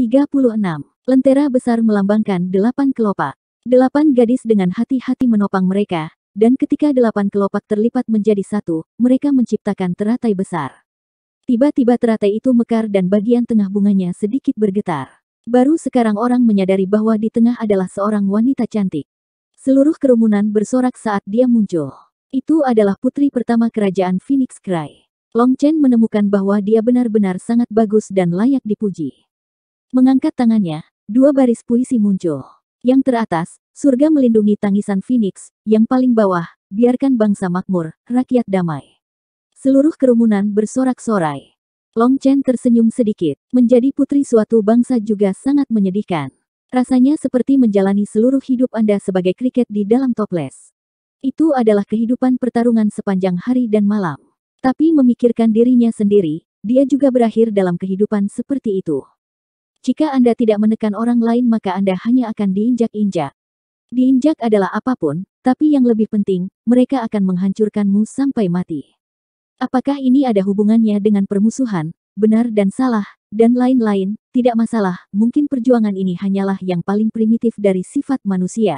36. Lentera besar melambangkan delapan kelopak. Delapan gadis dengan hati-hati menopang mereka, dan ketika delapan kelopak terlipat menjadi satu, mereka menciptakan teratai besar. Tiba-tiba teratai itu mekar dan bagian tengah bunganya sedikit bergetar. Baru sekarang orang menyadari bahwa di tengah adalah seorang wanita cantik. Seluruh kerumunan bersorak saat dia muncul. Itu adalah putri pertama kerajaan Phoenix Cry. Long Chen menemukan bahwa dia benar-benar sangat bagus dan layak dipuji. Mengangkat tangannya, dua baris puisi muncul. Yang teratas, surga melindungi tangisan Phoenix, yang paling bawah, biarkan bangsa makmur, rakyat damai. Seluruh kerumunan bersorak-sorai. Long Chen tersenyum sedikit, menjadi putri suatu bangsa juga sangat menyedihkan. Rasanya seperti menjalani seluruh hidup Anda sebagai kriket di dalam toples. Itu adalah kehidupan pertarungan sepanjang hari dan malam. Tapi memikirkan dirinya sendiri, dia juga berakhir dalam kehidupan seperti itu. Jika Anda tidak menekan orang lain maka Anda hanya akan diinjak-injak. Diinjak adalah apapun, tapi yang lebih penting, mereka akan menghancurkanmu sampai mati. Apakah ini ada hubungannya dengan permusuhan, benar dan salah, dan lain-lain, tidak masalah, mungkin perjuangan ini hanyalah yang paling primitif dari sifat manusia.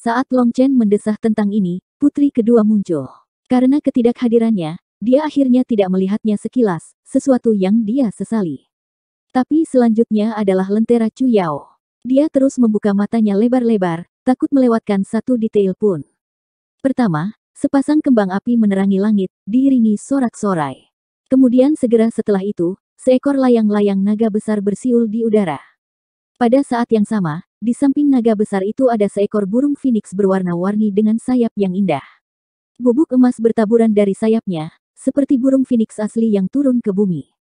Saat Long Chen mendesah tentang ini, putri kedua muncul. Karena ketidakhadirannya, dia akhirnya tidak melihatnya sekilas, sesuatu yang dia sesali. Tapi selanjutnya adalah lentera Cuyao. Dia terus membuka matanya lebar-lebar, takut melewatkan satu detail pun. Pertama, sepasang kembang api menerangi langit, diiringi sorak-sorai. Kemudian segera setelah itu, seekor layang-layang naga besar bersiul di udara. Pada saat yang sama, di samping naga besar itu ada seekor burung phoenix berwarna-warni dengan sayap yang indah. Bubuk emas bertaburan dari sayapnya, seperti burung phoenix asli yang turun ke bumi.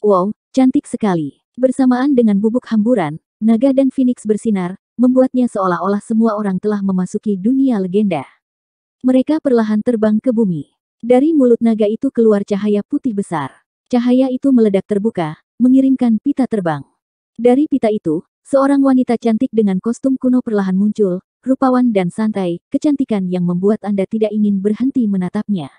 Wow, Cantik sekali. Bersamaan dengan bubuk hamburan, naga dan phoenix bersinar, membuatnya seolah-olah semua orang telah memasuki dunia legenda. Mereka perlahan terbang ke bumi. Dari mulut naga itu keluar cahaya putih besar. Cahaya itu meledak terbuka, mengirimkan pita terbang. Dari pita itu, seorang wanita cantik dengan kostum kuno perlahan muncul, rupawan dan santai, kecantikan yang membuat Anda tidak ingin berhenti menatapnya.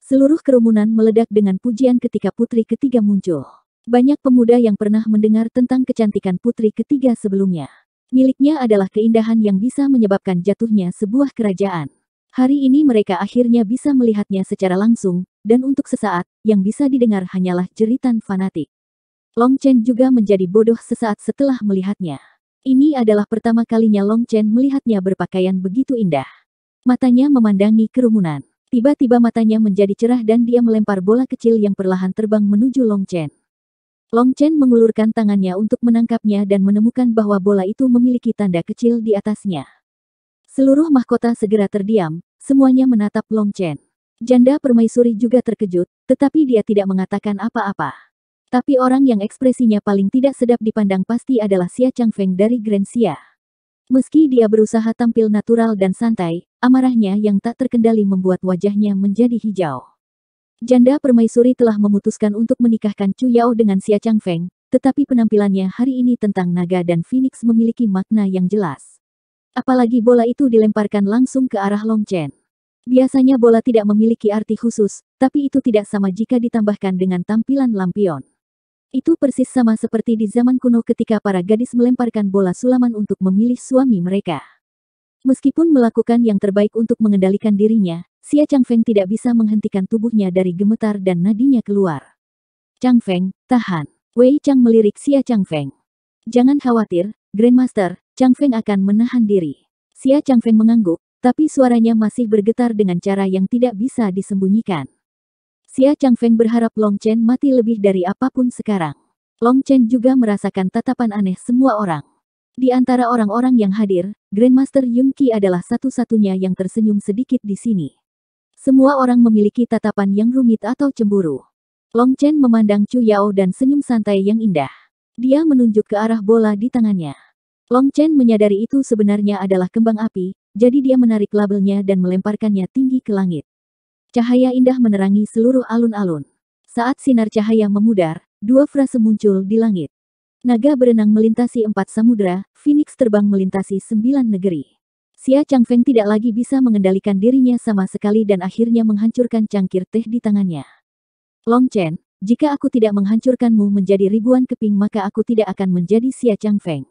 Seluruh kerumunan meledak dengan pujian ketika putri ketiga muncul. Banyak pemuda yang pernah mendengar tentang kecantikan putri ketiga sebelumnya. Miliknya adalah keindahan yang bisa menyebabkan jatuhnya sebuah kerajaan. Hari ini mereka akhirnya bisa melihatnya secara langsung, dan untuk sesaat, yang bisa didengar hanyalah jeritan fanatik. Long Chen juga menjadi bodoh sesaat setelah melihatnya. Ini adalah pertama kalinya Long Chen melihatnya berpakaian begitu indah. Matanya memandangi kerumunan. Tiba-tiba matanya menjadi cerah dan dia melempar bola kecil yang perlahan terbang menuju Long Chen. Long Chen mengulurkan tangannya untuk menangkapnya dan menemukan bahwa bola itu memiliki tanda kecil di atasnya. Seluruh mahkota segera terdiam, semuanya menatap Long Chen. Janda permaisuri juga terkejut, tetapi dia tidak mengatakan apa-apa. Tapi orang yang ekspresinya paling tidak sedap dipandang pasti adalah Xia Feng dari Grand Xia. Meski dia berusaha tampil natural dan santai, amarahnya yang tak terkendali membuat wajahnya menjadi hijau. Janda permaisuri telah memutuskan untuk menikahkan Chu Yao dengan Xia Feng, tetapi penampilannya hari ini tentang naga dan phoenix memiliki makna yang jelas. Apalagi bola itu dilemparkan langsung ke arah Long Chen. Biasanya bola tidak memiliki arti khusus, tapi itu tidak sama jika ditambahkan dengan tampilan lampion. Itu persis sama seperti di zaman kuno ketika para gadis melemparkan bola sulaman untuk memilih suami mereka. Meskipun melakukan yang terbaik untuk mengendalikan dirinya, Xia Feng tidak bisa menghentikan tubuhnya dari gemetar dan nadinya keluar. Feng, tahan. Wei Chang melirik Xia Feng. Jangan khawatir, Grandmaster, Feng akan menahan diri. Xia Feng mengangguk, tapi suaranya masih bergetar dengan cara yang tidak bisa disembunyikan. Xia Feng berharap Long Chen mati lebih dari apapun sekarang. Long Chen juga merasakan tatapan aneh semua orang. Di antara orang-orang yang hadir, Grandmaster Yunqi adalah satu-satunya yang tersenyum sedikit di sini. Semua orang memiliki tatapan yang rumit atau cemburu. Long Chen memandang Chu Yao dan senyum santai yang indah. Dia menunjuk ke arah bola di tangannya. Long Chen menyadari itu sebenarnya adalah kembang api, jadi dia menarik labelnya dan melemparkannya tinggi ke langit. Cahaya indah menerangi seluruh alun-alun. Saat sinar cahaya memudar, dua frase muncul di langit. Naga berenang melintasi empat samudera, Phoenix terbang melintasi sembilan negeri. Xia Feng tidak lagi bisa mengendalikan dirinya sama sekali dan akhirnya menghancurkan cangkir teh di tangannya. Long Chen, jika aku tidak menghancurkanmu menjadi ribuan keping maka aku tidak akan menjadi Xia Feng.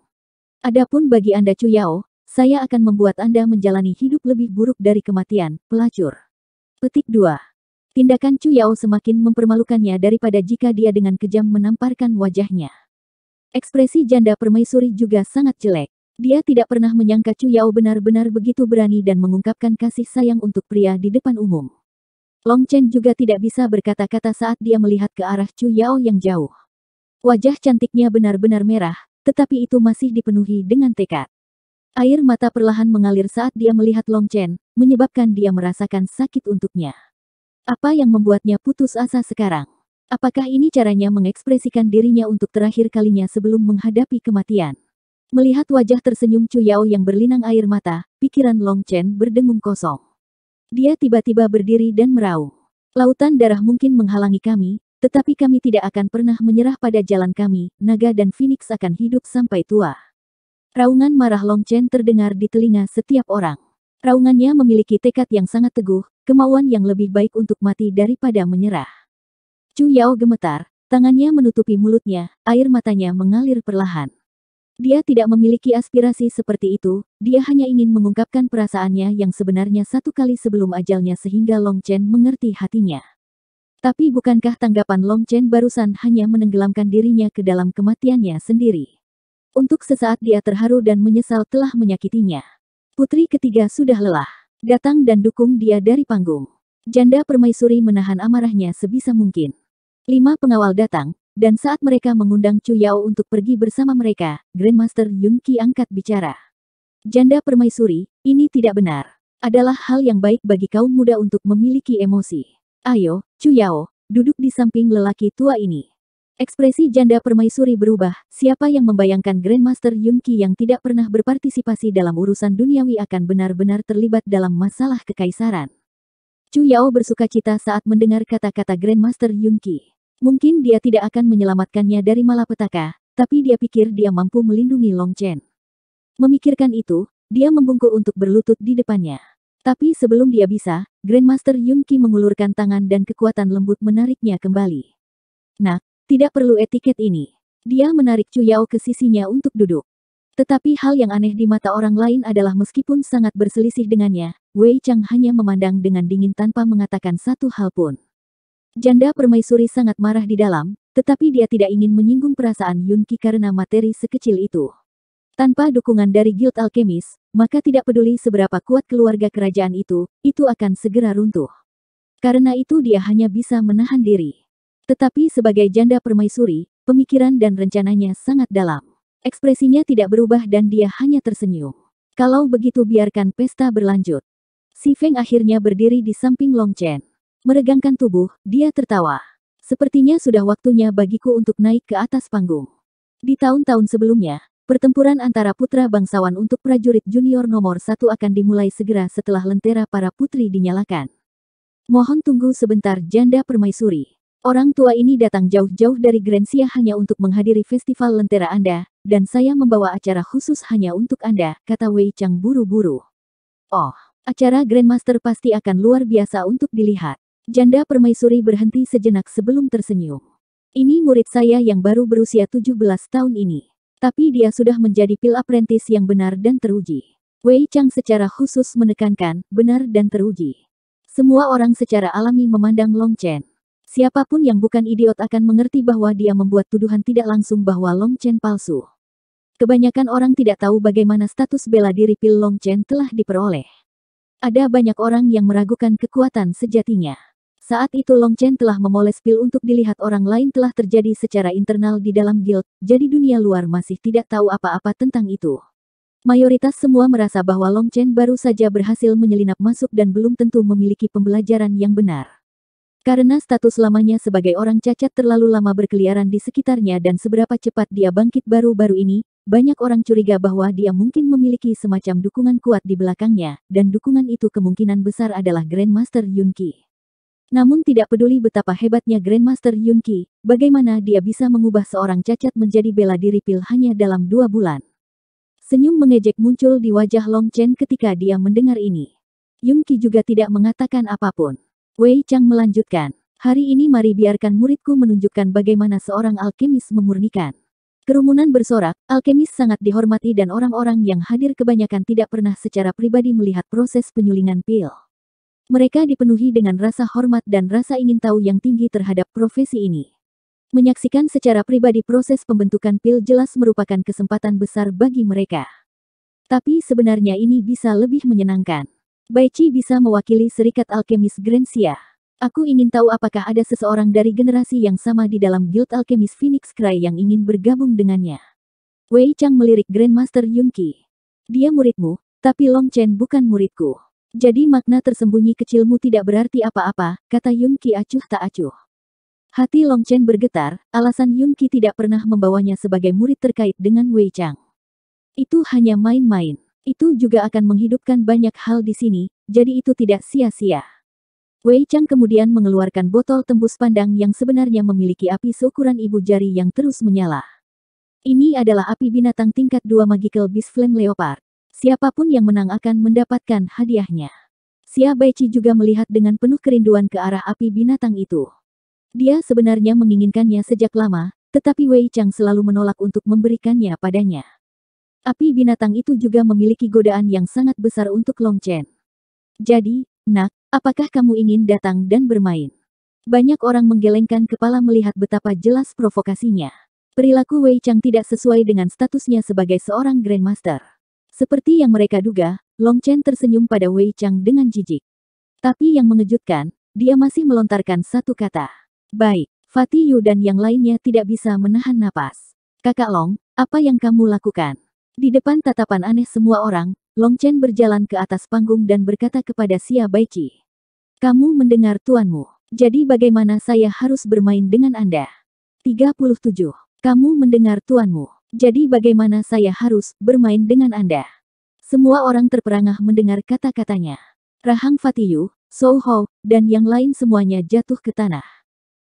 Adapun bagi Anda Chu Yao, saya akan membuat Anda menjalani hidup lebih buruk dari kematian, pelacur. Petik 2. Tindakan Chu Yao semakin mempermalukannya daripada jika dia dengan kejam menamparkan wajahnya. Ekspresi janda permaisuri juga sangat jelek. Dia tidak pernah menyangka Chu Yao benar-benar begitu berani dan mengungkapkan kasih sayang untuk pria di depan umum. Long Chen juga tidak bisa berkata-kata saat dia melihat ke arah Chu Yao yang jauh. Wajah cantiknya benar-benar merah, tetapi itu masih dipenuhi dengan tekad. Air mata perlahan mengalir saat dia melihat Long Chen, menyebabkan dia merasakan sakit untuknya. Apa yang membuatnya putus asa sekarang? Apakah ini caranya mengekspresikan dirinya untuk terakhir kalinya sebelum menghadapi kematian? Melihat wajah tersenyum Yao yang berlinang air mata, pikiran Long Chen berdengung kosong. Dia tiba-tiba berdiri dan meraung. Lautan darah mungkin menghalangi kami, tetapi kami tidak akan pernah menyerah pada jalan kami, naga dan phoenix akan hidup sampai tua. Raungan marah Long Chen terdengar di telinga setiap orang. Raungannya memiliki tekad yang sangat teguh, kemauan yang lebih baik untuk mati daripada menyerah. Chu Yao gemetar, tangannya menutupi mulutnya, air matanya mengalir perlahan. Dia tidak memiliki aspirasi seperti itu, dia hanya ingin mengungkapkan perasaannya yang sebenarnya satu kali sebelum ajalnya sehingga Long Chen mengerti hatinya. Tapi bukankah tanggapan Long Chen barusan hanya menenggelamkan dirinya ke dalam kematiannya sendiri? Untuk sesaat dia terharu dan menyesal telah menyakitinya. Putri ketiga sudah lelah. Datang dan dukung dia dari panggung. Janda permaisuri menahan amarahnya sebisa mungkin. Lima pengawal datang, dan saat mereka mengundang Chu Yao untuk pergi bersama mereka, Grandmaster Yun Qi angkat bicara. Janda permaisuri, ini tidak benar. Adalah hal yang baik bagi kaum muda untuk memiliki emosi. Ayo, Chu Yao, duduk di samping lelaki tua ini. Ekspresi janda permaisuri berubah, siapa yang membayangkan Grandmaster Yun Qi yang tidak pernah berpartisipasi dalam urusan duniawi akan benar-benar terlibat dalam masalah kekaisaran. Chu Yao bersuka cita saat mendengar kata-kata Grandmaster Yunqi. Mungkin dia tidak akan menyelamatkannya dari malapetaka, tapi dia pikir dia mampu melindungi Long Chen. Memikirkan itu, dia membungkuk untuk berlutut di depannya. Tapi sebelum dia bisa, Grandmaster Yunqi mengulurkan tangan dan kekuatan lembut menariknya kembali. Nah, tidak perlu etiket ini. Dia menarik Chu Yao ke sisinya untuk duduk. Tetapi hal yang aneh di mata orang lain adalah meskipun sangat berselisih dengannya, Wei Chang hanya memandang dengan dingin tanpa mengatakan satu hal pun. Janda permaisuri sangat marah di dalam, tetapi dia tidak ingin menyinggung perasaan Yun Yunki karena materi sekecil itu. Tanpa dukungan dari Guild Alchemis, maka tidak peduli seberapa kuat keluarga kerajaan itu, itu akan segera runtuh. Karena itu dia hanya bisa menahan diri. Tetapi sebagai janda permaisuri, pemikiran dan rencananya sangat dalam. Ekspresinya tidak berubah dan dia hanya tersenyum. Kalau begitu biarkan pesta berlanjut. Si Feng akhirnya berdiri di samping Long Chen. Meregangkan tubuh, dia tertawa. Sepertinya sudah waktunya bagiku untuk naik ke atas panggung. Di tahun-tahun sebelumnya, pertempuran antara putra bangsawan untuk prajurit junior nomor satu akan dimulai segera setelah lentera para putri dinyalakan. Mohon tunggu sebentar janda permaisuri. Orang tua ini datang jauh-jauh dari Grensia hanya untuk menghadiri festival lentera Anda, dan saya membawa acara khusus hanya untuk Anda, kata Wei Chang buru-buru. Oh, Acara Grandmaster pasti akan luar biasa untuk dilihat. Janda permaisuri berhenti sejenak sebelum tersenyum. Ini murid saya yang baru berusia 17 tahun ini. Tapi dia sudah menjadi pil apprentice yang benar dan teruji. Wei Chang secara khusus menekankan, benar dan teruji. Semua orang secara alami memandang Long Chen. Siapapun yang bukan idiot akan mengerti bahwa dia membuat tuduhan tidak langsung bahwa Long Chen palsu. Kebanyakan orang tidak tahu bagaimana status bela diri Pil Long Chen telah diperoleh. Ada banyak orang yang meragukan kekuatan sejatinya. Saat itu Long Chen telah memoles pil untuk dilihat orang lain telah terjadi secara internal di dalam guild, jadi dunia luar masih tidak tahu apa-apa tentang itu. Mayoritas semua merasa bahwa Long Chen baru saja berhasil menyelinap masuk dan belum tentu memiliki pembelajaran yang benar. Karena status lamanya sebagai orang cacat terlalu lama berkeliaran di sekitarnya dan seberapa cepat dia bangkit baru-baru ini, banyak orang curiga bahwa dia mungkin memiliki semacam dukungan kuat di belakangnya, dan dukungan itu kemungkinan besar adalah Grandmaster Yunqi. Namun tidak peduli betapa hebatnya Grandmaster Yunqi, bagaimana dia bisa mengubah seorang cacat menjadi bela diri pil hanya dalam dua bulan. Senyum mengejek muncul di wajah Long Chen ketika dia mendengar ini. Yunqi juga tidak mengatakan apapun. Wei Chang melanjutkan, hari ini mari biarkan muridku menunjukkan bagaimana seorang alkemis memurnikan. Kerumunan bersorak, alkemis sangat dihormati dan orang-orang yang hadir kebanyakan tidak pernah secara pribadi melihat proses penyulingan pil. Mereka dipenuhi dengan rasa hormat dan rasa ingin tahu yang tinggi terhadap profesi ini. Menyaksikan secara pribadi proses pembentukan pil jelas merupakan kesempatan besar bagi mereka. Tapi sebenarnya ini bisa lebih menyenangkan. Baichi bisa mewakili Serikat Alkemis Grensia. Aku ingin tahu apakah ada seseorang dari generasi yang sama di dalam guild Alchemist Phoenix Cry yang ingin bergabung dengannya. Wei Chang melirik Grandmaster Yunqi. Dia muridmu, tapi Long Chen bukan muridku. Jadi makna tersembunyi kecilmu tidak berarti apa-apa, kata Yunqi acuh tak acuh. Hati Long Chen bergetar, alasan Yunqi tidak pernah membawanya sebagai murid terkait dengan Wei Chang. Itu hanya main-main. Itu juga akan menghidupkan banyak hal di sini, jadi itu tidak sia-sia. Wei Chang kemudian mengeluarkan botol tembus pandang yang sebenarnya memiliki api seukuran ibu jari yang terus menyala. Ini adalah api binatang tingkat 2 Magical Beast Flame Leopard. Siapapun yang menang akan mendapatkan hadiahnya. Xia Baiqi juga melihat dengan penuh kerinduan ke arah api binatang itu. Dia sebenarnya menginginkannya sejak lama, tetapi Wei Chang selalu menolak untuk memberikannya padanya. Api binatang itu juga memiliki godaan yang sangat besar untuk Long Chen. Jadi, nak, Apakah kamu ingin datang dan bermain? Banyak orang menggelengkan kepala melihat betapa jelas provokasinya. Perilaku Wei Chang tidak sesuai dengan statusnya sebagai seorang Grandmaster. Seperti yang mereka duga, Long Chen tersenyum pada Wei Chang dengan jijik. Tapi yang mengejutkan, dia masih melontarkan satu kata. Baik, Fatih Yu dan yang lainnya tidak bisa menahan napas. Kakak Long, apa yang kamu lakukan? Di depan tatapan aneh semua orang, Long Chen berjalan ke atas panggung dan berkata kepada Xia Baiqi. Kamu mendengar tuanmu. Jadi bagaimana saya harus bermain dengan Anda? 37. Kamu mendengar tuanmu. Jadi bagaimana saya harus bermain dengan Anda? Semua orang terperangah mendengar kata-katanya. Rahang Fatiyu, Sou Ho, dan yang lain semuanya jatuh ke tanah.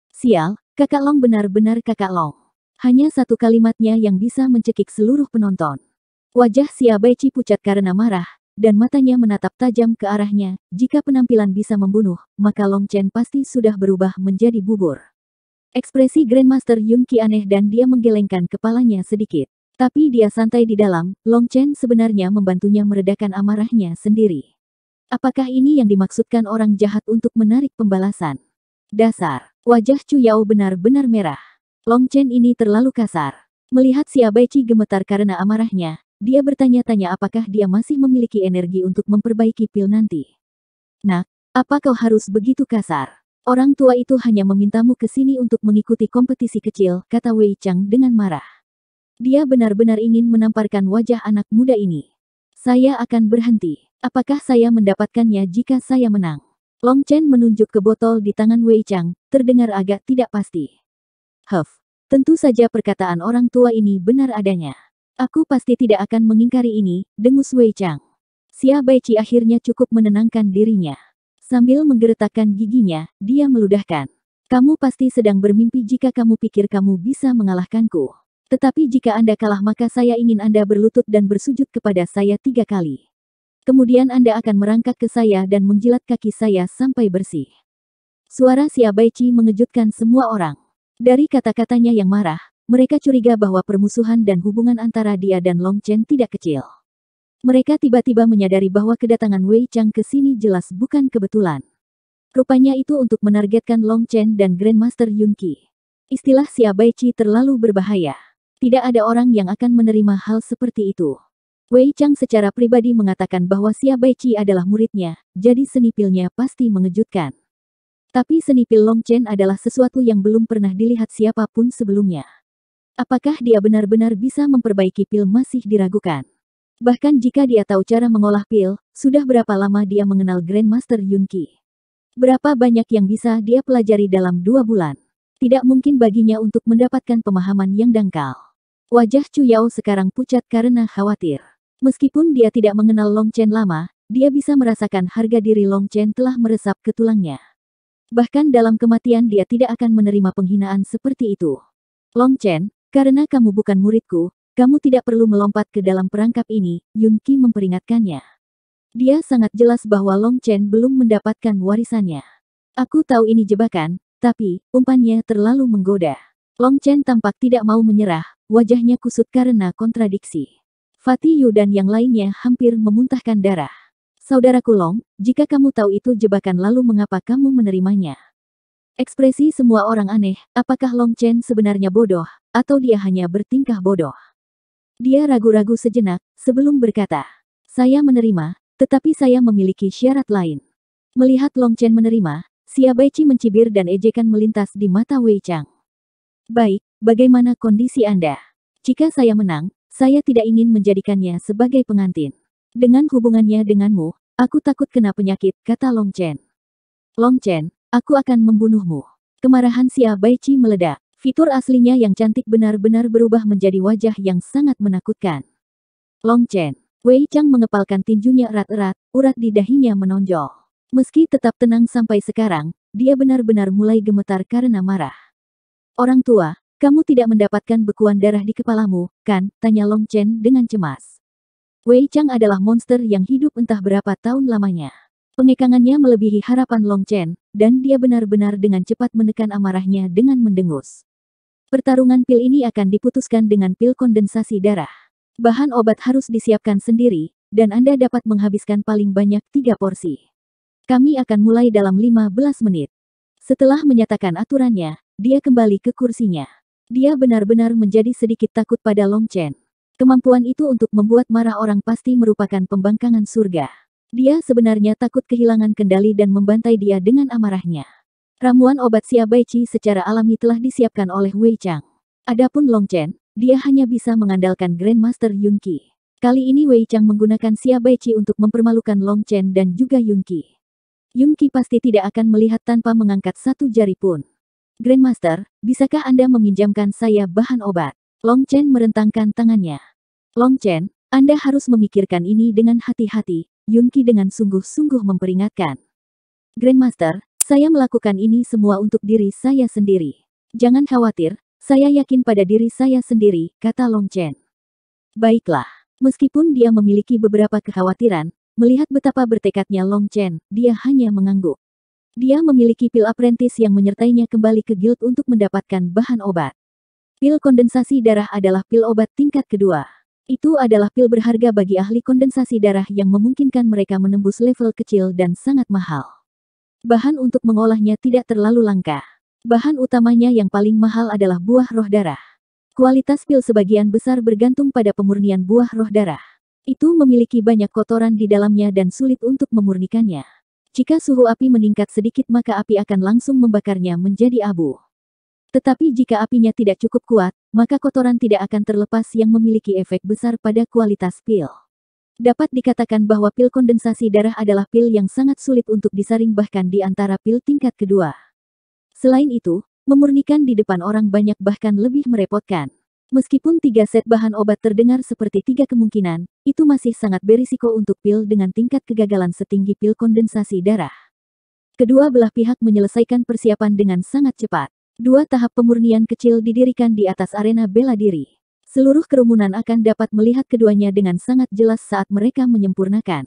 Sial, kakak Long benar-benar kakak Long. Hanya satu kalimatnya yang bisa mencekik seluruh penonton. Wajah Siabeci pucat karena marah, dan matanya menatap tajam ke arahnya, jika penampilan bisa membunuh, maka Long Chen pasti sudah berubah menjadi bubur. Ekspresi Grandmaster Yunqi aneh dan dia menggelengkan kepalanya sedikit. Tapi dia santai di dalam, Long Chen sebenarnya membantunya meredakan amarahnya sendiri. Apakah ini yang dimaksudkan orang jahat untuk menarik pembalasan? Dasar, wajah Chu Yao benar-benar merah. Long Chen ini terlalu kasar. Melihat si Abaichi gemetar karena amarahnya, dia bertanya-tanya apakah dia masih memiliki energi untuk memperbaiki pil nanti. Nah, apa kau harus begitu kasar? Orang tua itu hanya memintamu ke sini untuk mengikuti kompetisi kecil, kata Wei Chang dengan marah. Dia benar-benar ingin menamparkan wajah anak muda ini. Saya akan berhenti. Apakah saya mendapatkannya jika saya menang? Long Chen menunjuk ke botol di tangan Wei Chang, terdengar agak tidak pasti. Huff, tentu saja perkataan orang tua ini benar adanya. Aku pasti tidak akan mengingkari ini, dengus Wei Chang. Xia Baiqi akhirnya cukup menenangkan dirinya. Sambil menggeretakkan giginya, dia meludahkan. Kamu pasti sedang bermimpi jika kamu pikir kamu bisa mengalahkanku. Tetapi jika Anda kalah maka saya ingin Anda berlutut dan bersujud kepada saya tiga kali. Kemudian Anda akan merangkak ke saya dan menjilat kaki saya sampai bersih. Suara Xia Baiqi mengejutkan semua orang. Dari kata-katanya yang marah, mereka curiga bahwa permusuhan dan hubungan antara dia dan Long Chen tidak kecil. Mereka tiba-tiba menyadari bahwa kedatangan Wei Chang ke sini jelas bukan kebetulan. Rupanya itu untuk menargetkan Long Chen dan Grandmaster Yun Qi. Istilah Abai Qi terlalu berbahaya. Tidak ada orang yang akan menerima hal seperti itu. Wei Chang secara pribadi mengatakan bahwa Abai Qi adalah muridnya, jadi senipilnya pasti mengejutkan. Tapi senipil Long Chen adalah sesuatu yang belum pernah dilihat siapapun sebelumnya. Apakah dia benar-benar bisa memperbaiki pil masih diragukan. Bahkan jika dia tahu cara mengolah pil, sudah berapa lama dia mengenal Grandmaster Yunqi. Berapa banyak yang bisa dia pelajari dalam dua bulan. Tidak mungkin baginya untuk mendapatkan pemahaman yang dangkal. Wajah Chu Yao sekarang pucat karena khawatir. Meskipun dia tidak mengenal Long Chen lama, dia bisa merasakan harga diri Long Chen telah meresap ke tulangnya. Bahkan dalam kematian dia tidak akan menerima penghinaan seperti itu. Long Chen, karena kamu bukan muridku, kamu tidak perlu melompat ke dalam perangkap ini, Yun Qi memperingatkannya. Dia sangat jelas bahwa Long Chen belum mendapatkan warisannya. Aku tahu ini jebakan, tapi umpannya terlalu menggoda. Long Chen tampak tidak mau menyerah, wajahnya kusut karena kontradiksi. Fatih Yu dan yang lainnya hampir memuntahkan darah. Saudaraku Long, jika kamu tahu itu jebakan lalu mengapa kamu menerimanya? Ekspresi semua orang aneh, apakah Long Chen sebenarnya bodoh, atau dia hanya bertingkah bodoh? Dia ragu-ragu sejenak, sebelum berkata, Saya menerima, tetapi saya memiliki syarat lain. Melihat Long Chen menerima, Xiaobeiqi mencibir dan ejekan melintas di mata Wei Chang. Baik, bagaimana kondisi Anda? Jika saya menang, saya tidak ingin menjadikannya sebagai pengantin. Dengan hubungannya denganmu, aku takut kena penyakit, kata Long Chen. Long Chen, Aku akan membunuhmu. Kemarahan Xia Baiqi meledak. Fitur aslinya yang cantik benar-benar berubah menjadi wajah yang sangat menakutkan. Long Chen. Wei Chang mengepalkan tinjunya erat-erat, urat di dahinya menonjol. Meski tetap tenang sampai sekarang, dia benar-benar mulai gemetar karena marah. Orang tua, kamu tidak mendapatkan bekuan darah di kepalamu, kan? Tanya Long Chen dengan cemas. Wei Chang adalah monster yang hidup entah berapa tahun lamanya. Pengekangannya melebihi harapan Long Chen, dan dia benar-benar dengan cepat menekan amarahnya dengan mendengus. Pertarungan pil ini akan diputuskan dengan pil kondensasi darah. Bahan obat harus disiapkan sendiri, dan Anda dapat menghabiskan paling banyak tiga porsi. Kami akan mulai dalam 15 menit. Setelah menyatakan aturannya, dia kembali ke kursinya. Dia benar-benar menjadi sedikit takut pada Long Chen. Kemampuan itu untuk membuat marah orang pasti merupakan pembangkangan surga. Dia sebenarnya takut kehilangan kendali dan membantai dia dengan amarahnya. Ramuan obat Siabaiqi secara alami telah disiapkan oleh Wei Chang. Adapun Long Chen, dia hanya bisa mengandalkan Grandmaster Yun Qi. Kali ini Wei Chang menggunakan Siabaiqi untuk mempermalukan Long Chen dan juga Yun Qi. Yun Qi pasti tidak akan melihat tanpa mengangkat satu jari pun. Grandmaster, bisakah Anda meminjamkan saya bahan obat? Long Chen merentangkan tangannya. Long Chen, Anda harus memikirkan ini dengan hati-hati, Yunki dengan sungguh-sungguh memperingatkan. Grandmaster, saya melakukan ini semua untuk diri saya sendiri. Jangan khawatir, saya yakin pada diri saya sendiri, kata Long Chen. Baiklah, meskipun dia memiliki beberapa kekhawatiran, melihat betapa bertekadnya Long Chen, dia hanya mengangguk. Dia memiliki pil apprentice yang menyertainya kembali ke guild untuk mendapatkan bahan obat. Pil kondensasi darah adalah pil obat tingkat kedua. Itu adalah pil berharga bagi ahli kondensasi darah yang memungkinkan mereka menembus level kecil dan sangat mahal. Bahan untuk mengolahnya tidak terlalu langka. Bahan utamanya yang paling mahal adalah buah roh darah. Kualitas pil sebagian besar bergantung pada pemurnian buah roh darah. Itu memiliki banyak kotoran di dalamnya dan sulit untuk memurnikannya. Jika suhu api meningkat sedikit maka api akan langsung membakarnya menjadi abu. Tetapi jika apinya tidak cukup kuat, maka kotoran tidak akan terlepas yang memiliki efek besar pada kualitas pil. Dapat dikatakan bahwa pil kondensasi darah adalah pil yang sangat sulit untuk disaring bahkan di antara pil tingkat kedua. Selain itu, memurnikan di depan orang banyak bahkan lebih merepotkan. Meskipun tiga set bahan obat terdengar seperti tiga kemungkinan, itu masih sangat berisiko untuk pil dengan tingkat kegagalan setinggi pil kondensasi darah. Kedua belah pihak menyelesaikan persiapan dengan sangat cepat. Dua tahap pemurnian kecil didirikan di atas arena bela diri. Seluruh kerumunan akan dapat melihat keduanya dengan sangat jelas saat mereka menyempurnakan.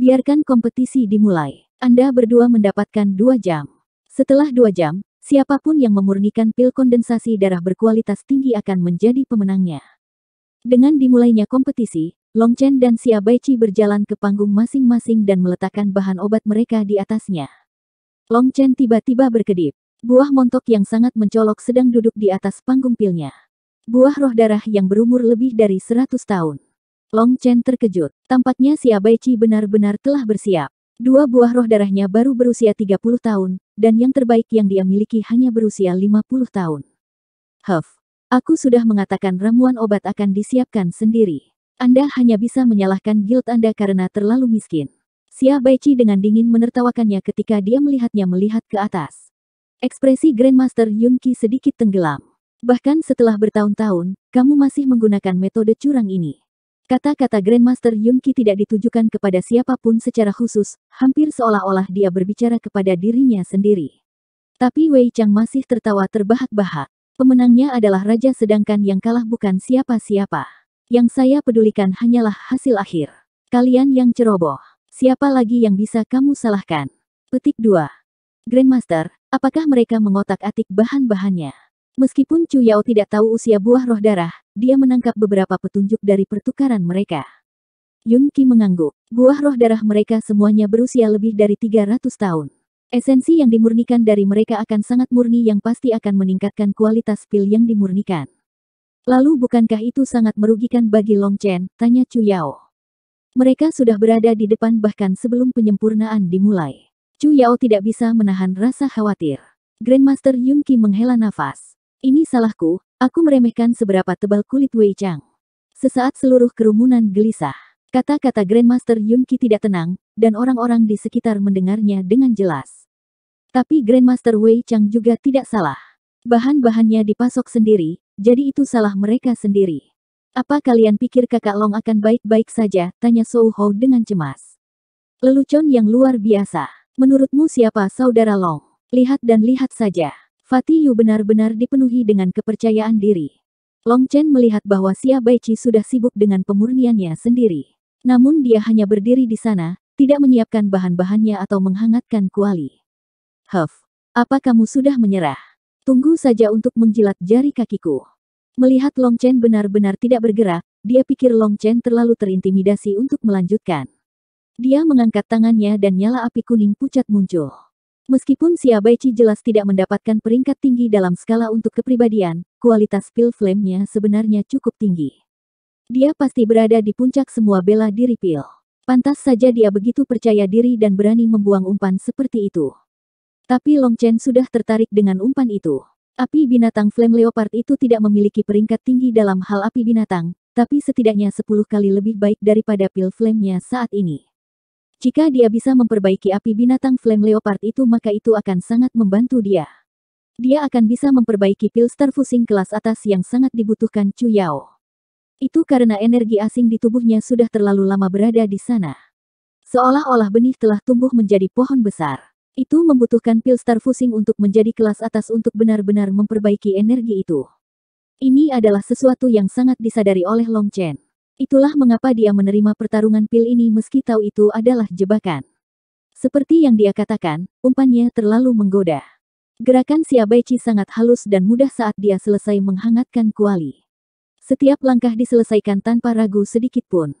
Biarkan kompetisi dimulai. Anda berdua mendapatkan dua jam. Setelah dua jam, siapapun yang memurnikan pil kondensasi darah berkualitas tinggi akan menjadi pemenangnya. Dengan dimulainya kompetisi, Long Chen dan Xia Baiqi berjalan ke panggung masing-masing dan meletakkan bahan obat mereka di atasnya. Long Chen tiba-tiba berkedip. Buah montok yang sangat mencolok sedang duduk di atas panggung pilnya. Buah roh darah yang berumur lebih dari seratus tahun. Long Chen terkejut. Tampaknya si Abai benar-benar telah bersiap. Dua buah roh darahnya baru berusia 30 tahun, dan yang terbaik yang dia miliki hanya berusia 50 tahun. Huff. Aku sudah mengatakan ramuan obat akan disiapkan sendiri. Anda hanya bisa menyalahkan guild Anda karena terlalu miskin. Xia Baiqi dengan dingin menertawakannya ketika dia melihatnya melihat ke atas. Ekspresi Grandmaster Yungki sedikit tenggelam. Bahkan setelah bertahun-tahun, kamu masih menggunakan metode curang ini. Kata-kata Grandmaster Yungki tidak ditujukan kepada siapapun secara khusus, hampir seolah-olah dia berbicara kepada dirinya sendiri. Tapi Wei Chang masih tertawa terbahak-bahak. Pemenangnya adalah raja sedangkan yang kalah bukan siapa-siapa. Yang saya pedulikan hanyalah hasil akhir. Kalian yang ceroboh. Siapa lagi yang bisa kamu salahkan? Petik 2. Grandmaster, apakah mereka mengotak-atik bahan-bahannya? Meskipun Chu Yao tidak tahu usia buah roh darah, dia menangkap beberapa petunjuk dari pertukaran mereka. Yun Qi mengangguk. Buah roh darah mereka semuanya berusia lebih dari 300 tahun. Esensi yang dimurnikan dari mereka akan sangat murni yang pasti akan meningkatkan kualitas pil yang dimurnikan. Lalu bukankah itu sangat merugikan bagi Long Chen? Tanya Chu Yao. Mereka sudah berada di depan bahkan sebelum penyempurnaan dimulai. Chu Yao tidak bisa menahan rasa khawatir. Grandmaster Yun Qi menghela nafas. Ini salahku, aku meremehkan seberapa tebal kulit Wei Chang. Sesaat seluruh kerumunan gelisah. Kata-kata Grandmaster Yun Qi tidak tenang, dan orang-orang di sekitar mendengarnya dengan jelas. Tapi Grandmaster Wei Chang juga tidak salah. Bahan-bahannya dipasok sendiri, jadi itu salah mereka sendiri. Apa kalian pikir kakak Long akan baik-baik saja? Tanya Sou Ho dengan cemas. Lelucon yang luar biasa. Menurutmu siapa saudara Long? Lihat dan lihat saja. Yu benar-benar dipenuhi dengan kepercayaan diri. Long Chen melihat bahwa Xia Baiqi sudah sibuk dengan pemurniannya sendiri. Namun dia hanya berdiri di sana, tidak menyiapkan bahan-bahannya atau menghangatkan kuali. Huff, apa kamu sudah menyerah? Tunggu saja untuk menjilat jari kakiku. Melihat Long Chen benar-benar tidak bergerak, dia pikir Long Chen terlalu terintimidasi untuk melanjutkan. Dia mengangkat tangannya dan nyala api kuning pucat muncul. Meskipun Abaichi jelas tidak mendapatkan peringkat tinggi dalam skala untuk kepribadian, kualitas pil flame-nya sebenarnya cukup tinggi. Dia pasti berada di puncak semua bela diri pil. Pantas saja dia begitu percaya diri dan berani membuang umpan seperti itu. Tapi Long Chen sudah tertarik dengan umpan itu. Api binatang flame leopard itu tidak memiliki peringkat tinggi dalam hal api binatang, tapi setidaknya 10 kali lebih baik daripada pil flame-nya saat ini. Jika dia bisa memperbaiki api binatang flame leopard itu maka itu akan sangat membantu dia. Dia akan bisa memperbaiki pilster fusing kelas atas yang sangat dibutuhkan Chu Yao. Itu karena energi asing di tubuhnya sudah terlalu lama berada di sana. Seolah-olah benih telah tumbuh menjadi pohon besar. Itu membutuhkan pilster fusing untuk menjadi kelas atas untuk benar-benar memperbaiki energi itu. Ini adalah sesuatu yang sangat disadari oleh Long Chen. Itulah mengapa dia menerima pertarungan pil ini meski tahu itu adalah jebakan. Seperti yang dia katakan, umpannya terlalu menggoda. Gerakan si Abaichi sangat halus dan mudah saat dia selesai menghangatkan kuali. Setiap langkah diselesaikan tanpa ragu sedikitpun.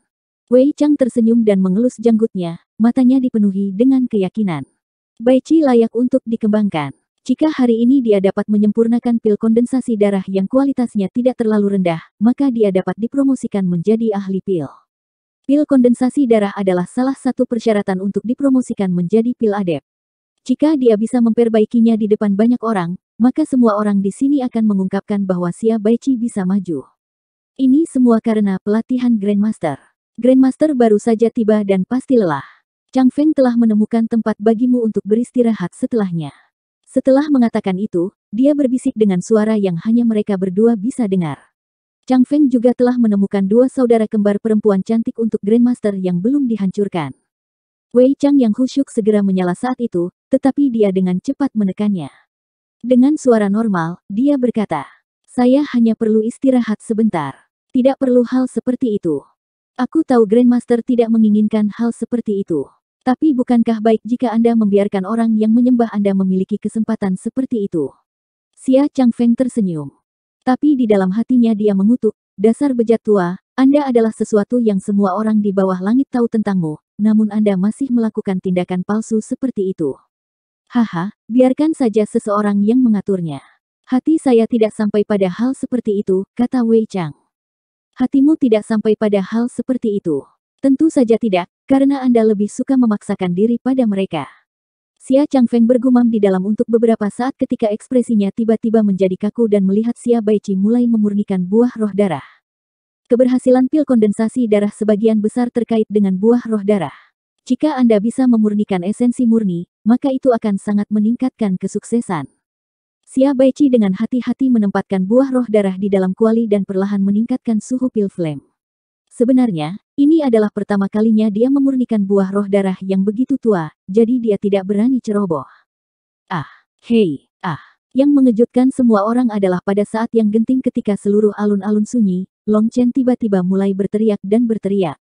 Wei Chang tersenyum dan mengelus janggutnya, matanya dipenuhi dengan keyakinan. Baichi layak untuk dikembangkan. Jika hari ini dia dapat menyempurnakan pil kondensasi darah yang kualitasnya tidak terlalu rendah, maka dia dapat dipromosikan menjadi ahli pil. Pil kondensasi darah adalah salah satu persyaratan untuk dipromosikan menjadi pil adep. Jika dia bisa memperbaikinya di depan banyak orang, maka semua orang di sini akan mengungkapkan bahwa Xia Baichi bisa maju. Ini semua karena pelatihan Grandmaster. Grandmaster baru saja tiba dan pasti lelah. Chang Feng telah menemukan tempat bagimu untuk beristirahat setelahnya. Setelah mengatakan itu, dia berbisik dengan suara yang hanya mereka berdua bisa dengar. Chang Feng juga telah menemukan dua saudara kembar perempuan cantik untuk Grandmaster yang belum dihancurkan. Wei Chang yang khusyuk segera menyala saat itu, tetapi dia dengan cepat menekannya. Dengan suara normal, dia berkata, Saya hanya perlu istirahat sebentar. Tidak perlu hal seperti itu. Aku tahu Grandmaster tidak menginginkan hal seperti itu. Tapi bukankah baik jika Anda membiarkan orang yang menyembah Anda memiliki kesempatan seperti itu? Xia Feng tersenyum. Tapi di dalam hatinya dia mengutuk, dasar bejat tua, Anda adalah sesuatu yang semua orang di bawah langit tahu tentangmu, namun Anda masih melakukan tindakan palsu seperti itu. Haha, biarkan saja seseorang yang mengaturnya. Hati saya tidak sampai pada hal seperti itu, kata Wei Chang. Hatimu tidak sampai pada hal seperti itu. Tentu saja tidak, karena Anda lebih suka memaksakan diri pada mereka. Xia Feng bergumam di dalam untuk beberapa saat ketika ekspresinya tiba-tiba menjadi kaku dan melihat Xia Baiqi mulai memurnikan buah roh darah. Keberhasilan pil kondensasi darah sebagian besar terkait dengan buah roh darah. Jika Anda bisa memurnikan esensi murni, maka itu akan sangat meningkatkan kesuksesan. Xia Baiqi dengan hati-hati menempatkan buah roh darah di dalam kuali dan perlahan meningkatkan suhu pil flame. Sebenarnya, ini adalah pertama kalinya dia memurnikan buah roh darah yang begitu tua, jadi dia tidak berani ceroboh. Ah, hei, ah. Yang mengejutkan semua orang adalah pada saat yang genting ketika seluruh alun-alun sunyi, Long Chen tiba-tiba mulai berteriak dan berteriak.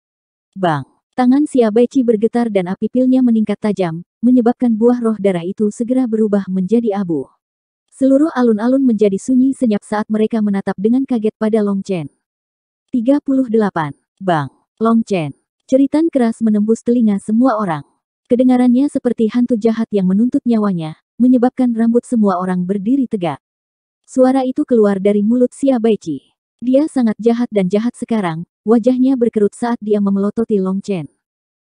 Bang! Tangan Xiaobaiqi bergetar dan api pilnya meningkat tajam, menyebabkan buah roh darah itu segera berubah menjadi abu. Seluruh alun-alun menjadi sunyi senyap saat mereka menatap dengan kaget pada Long Chen. 38. Bang, Long Chen. Ceritan keras menembus telinga semua orang. Kedengarannya seperti hantu jahat yang menuntut nyawanya, menyebabkan rambut semua orang berdiri tegak. Suara itu keluar dari mulut Xia Baiqi. Dia sangat jahat dan jahat sekarang, wajahnya berkerut saat dia memelototi Long Chen.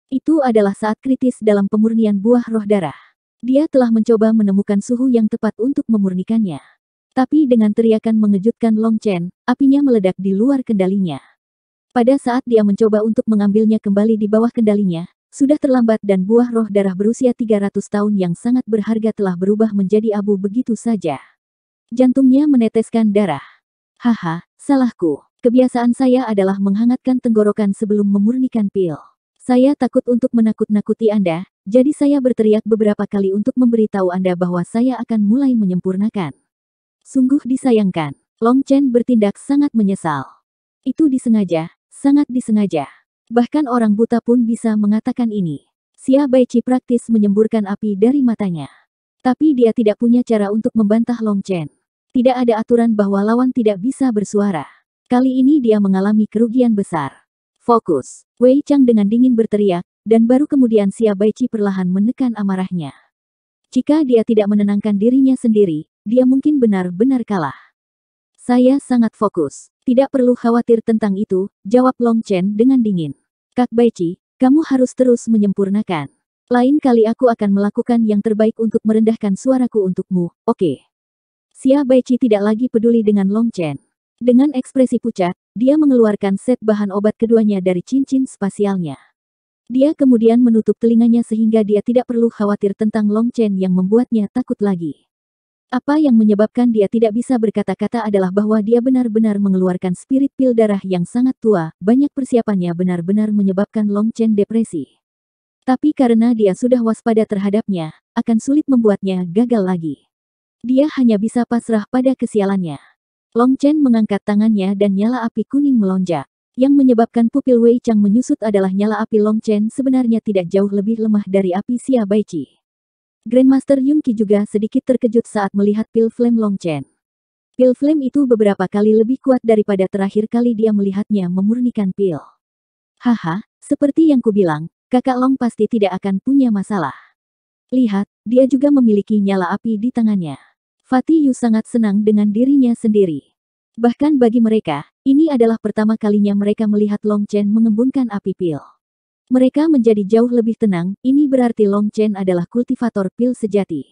Itu adalah saat kritis dalam pemurnian buah roh darah. Dia telah mencoba menemukan suhu yang tepat untuk memurnikannya. Tapi dengan teriakan mengejutkan Long Chen, apinya meledak di luar kendalinya. Pada saat dia mencoba untuk mengambilnya kembali di bawah kendalinya, sudah terlambat dan buah roh darah berusia 300 tahun yang sangat berharga telah berubah menjadi abu begitu saja. Jantungnya meneteskan darah. Haha, salahku. Kebiasaan saya adalah menghangatkan tenggorokan sebelum memurnikan pil. Saya takut untuk menakut-nakuti Anda, jadi saya berteriak beberapa kali untuk memberitahu Anda bahwa saya akan mulai menyempurnakan. Sungguh disayangkan, Long Chen bertindak sangat menyesal. Itu disengaja, sangat disengaja. Bahkan orang buta pun bisa mengatakan ini. Xia Baiqi praktis menyemburkan api dari matanya. Tapi dia tidak punya cara untuk membantah Long Chen. Tidak ada aturan bahwa lawan tidak bisa bersuara. Kali ini dia mengalami kerugian besar. Fokus. Wei Chang dengan dingin berteriak, dan baru kemudian Xia Baiqi perlahan menekan amarahnya. Jika dia tidak menenangkan dirinya sendiri, dia mungkin benar-benar kalah. Saya sangat fokus. Tidak perlu khawatir tentang itu, jawab Long Chen dengan dingin. Kak Baichi, kamu harus terus menyempurnakan. Lain kali aku akan melakukan yang terbaik untuk merendahkan suaraku untukmu, oke. Okay. Xia Baichi tidak lagi peduli dengan Long Chen. Dengan ekspresi pucat, dia mengeluarkan set bahan obat keduanya dari cincin spasialnya. Dia kemudian menutup telinganya sehingga dia tidak perlu khawatir tentang Long Chen yang membuatnya takut lagi. Apa yang menyebabkan dia tidak bisa berkata-kata adalah bahwa dia benar-benar mengeluarkan spirit pil darah yang sangat tua, banyak persiapannya benar-benar menyebabkan Long Chen depresi. Tapi karena dia sudah waspada terhadapnya, akan sulit membuatnya gagal lagi. Dia hanya bisa pasrah pada kesialannya. Long Chen mengangkat tangannya dan nyala api kuning melonjak. Yang menyebabkan pupil Wei Chang menyusut adalah nyala api Long Chen sebenarnya tidak jauh lebih lemah dari api Xia Baiqi. Grandmaster Ki juga sedikit terkejut saat melihat pil flame Long Chen. Pil flame itu beberapa kali lebih kuat daripada terakhir kali dia melihatnya memurnikan pil. Haha, seperti yang kubilang, kakak Long pasti tidak akan punya masalah. Lihat, dia juga memiliki nyala api di tangannya. Fatih Yu sangat senang dengan dirinya sendiri. Bahkan bagi mereka, ini adalah pertama kalinya mereka melihat Long Chen mengembunkan api pil. Mereka menjadi jauh lebih tenang, ini berarti Long Chen adalah kultivator pil sejati.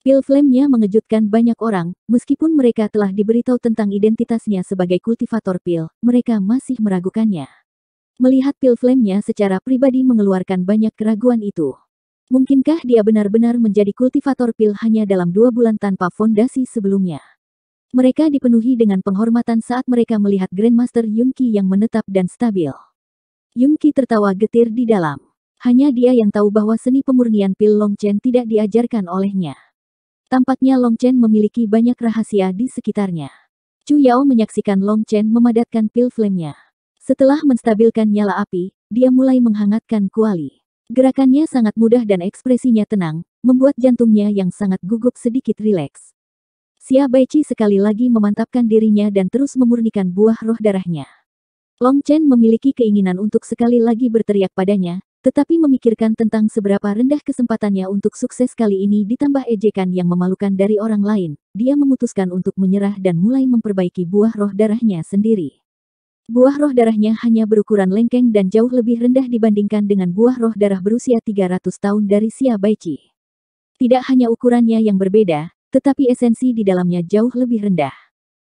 Pil flame-nya mengejutkan banyak orang, meskipun mereka telah diberitahu tentang identitasnya sebagai kultivator pil, mereka masih meragukannya. Melihat pil flame-nya secara pribadi mengeluarkan banyak keraguan itu. Mungkinkah dia benar-benar menjadi kultivator pil hanya dalam dua bulan tanpa fondasi sebelumnya? Mereka dipenuhi dengan penghormatan saat mereka melihat Grandmaster Yunqi yang menetap dan stabil. Yungki tertawa getir di dalam. Hanya dia yang tahu bahwa seni pemurnian pil Long Chen tidak diajarkan olehnya. Tampaknya Long Chen memiliki banyak rahasia di sekitarnya. Chu Yao menyaksikan Long Chen memadatkan pil flame-nya. Setelah menstabilkan nyala api, dia mulai menghangatkan kuali. Gerakannya sangat mudah dan ekspresinya tenang, membuat jantungnya yang sangat gugup sedikit rileks. Xia Baiqi sekali lagi memantapkan dirinya dan terus memurnikan buah roh darahnya. Long Chen memiliki keinginan untuk sekali lagi berteriak padanya, tetapi memikirkan tentang seberapa rendah kesempatannya untuk sukses kali ini ditambah ejekan yang memalukan dari orang lain, dia memutuskan untuk menyerah dan mulai memperbaiki buah roh darahnya sendiri. Buah roh darahnya hanya berukuran lengkeng dan jauh lebih rendah dibandingkan dengan buah roh darah berusia 300 tahun dari Xia Baiqi. Tidak hanya ukurannya yang berbeda, tetapi esensi di dalamnya jauh lebih rendah.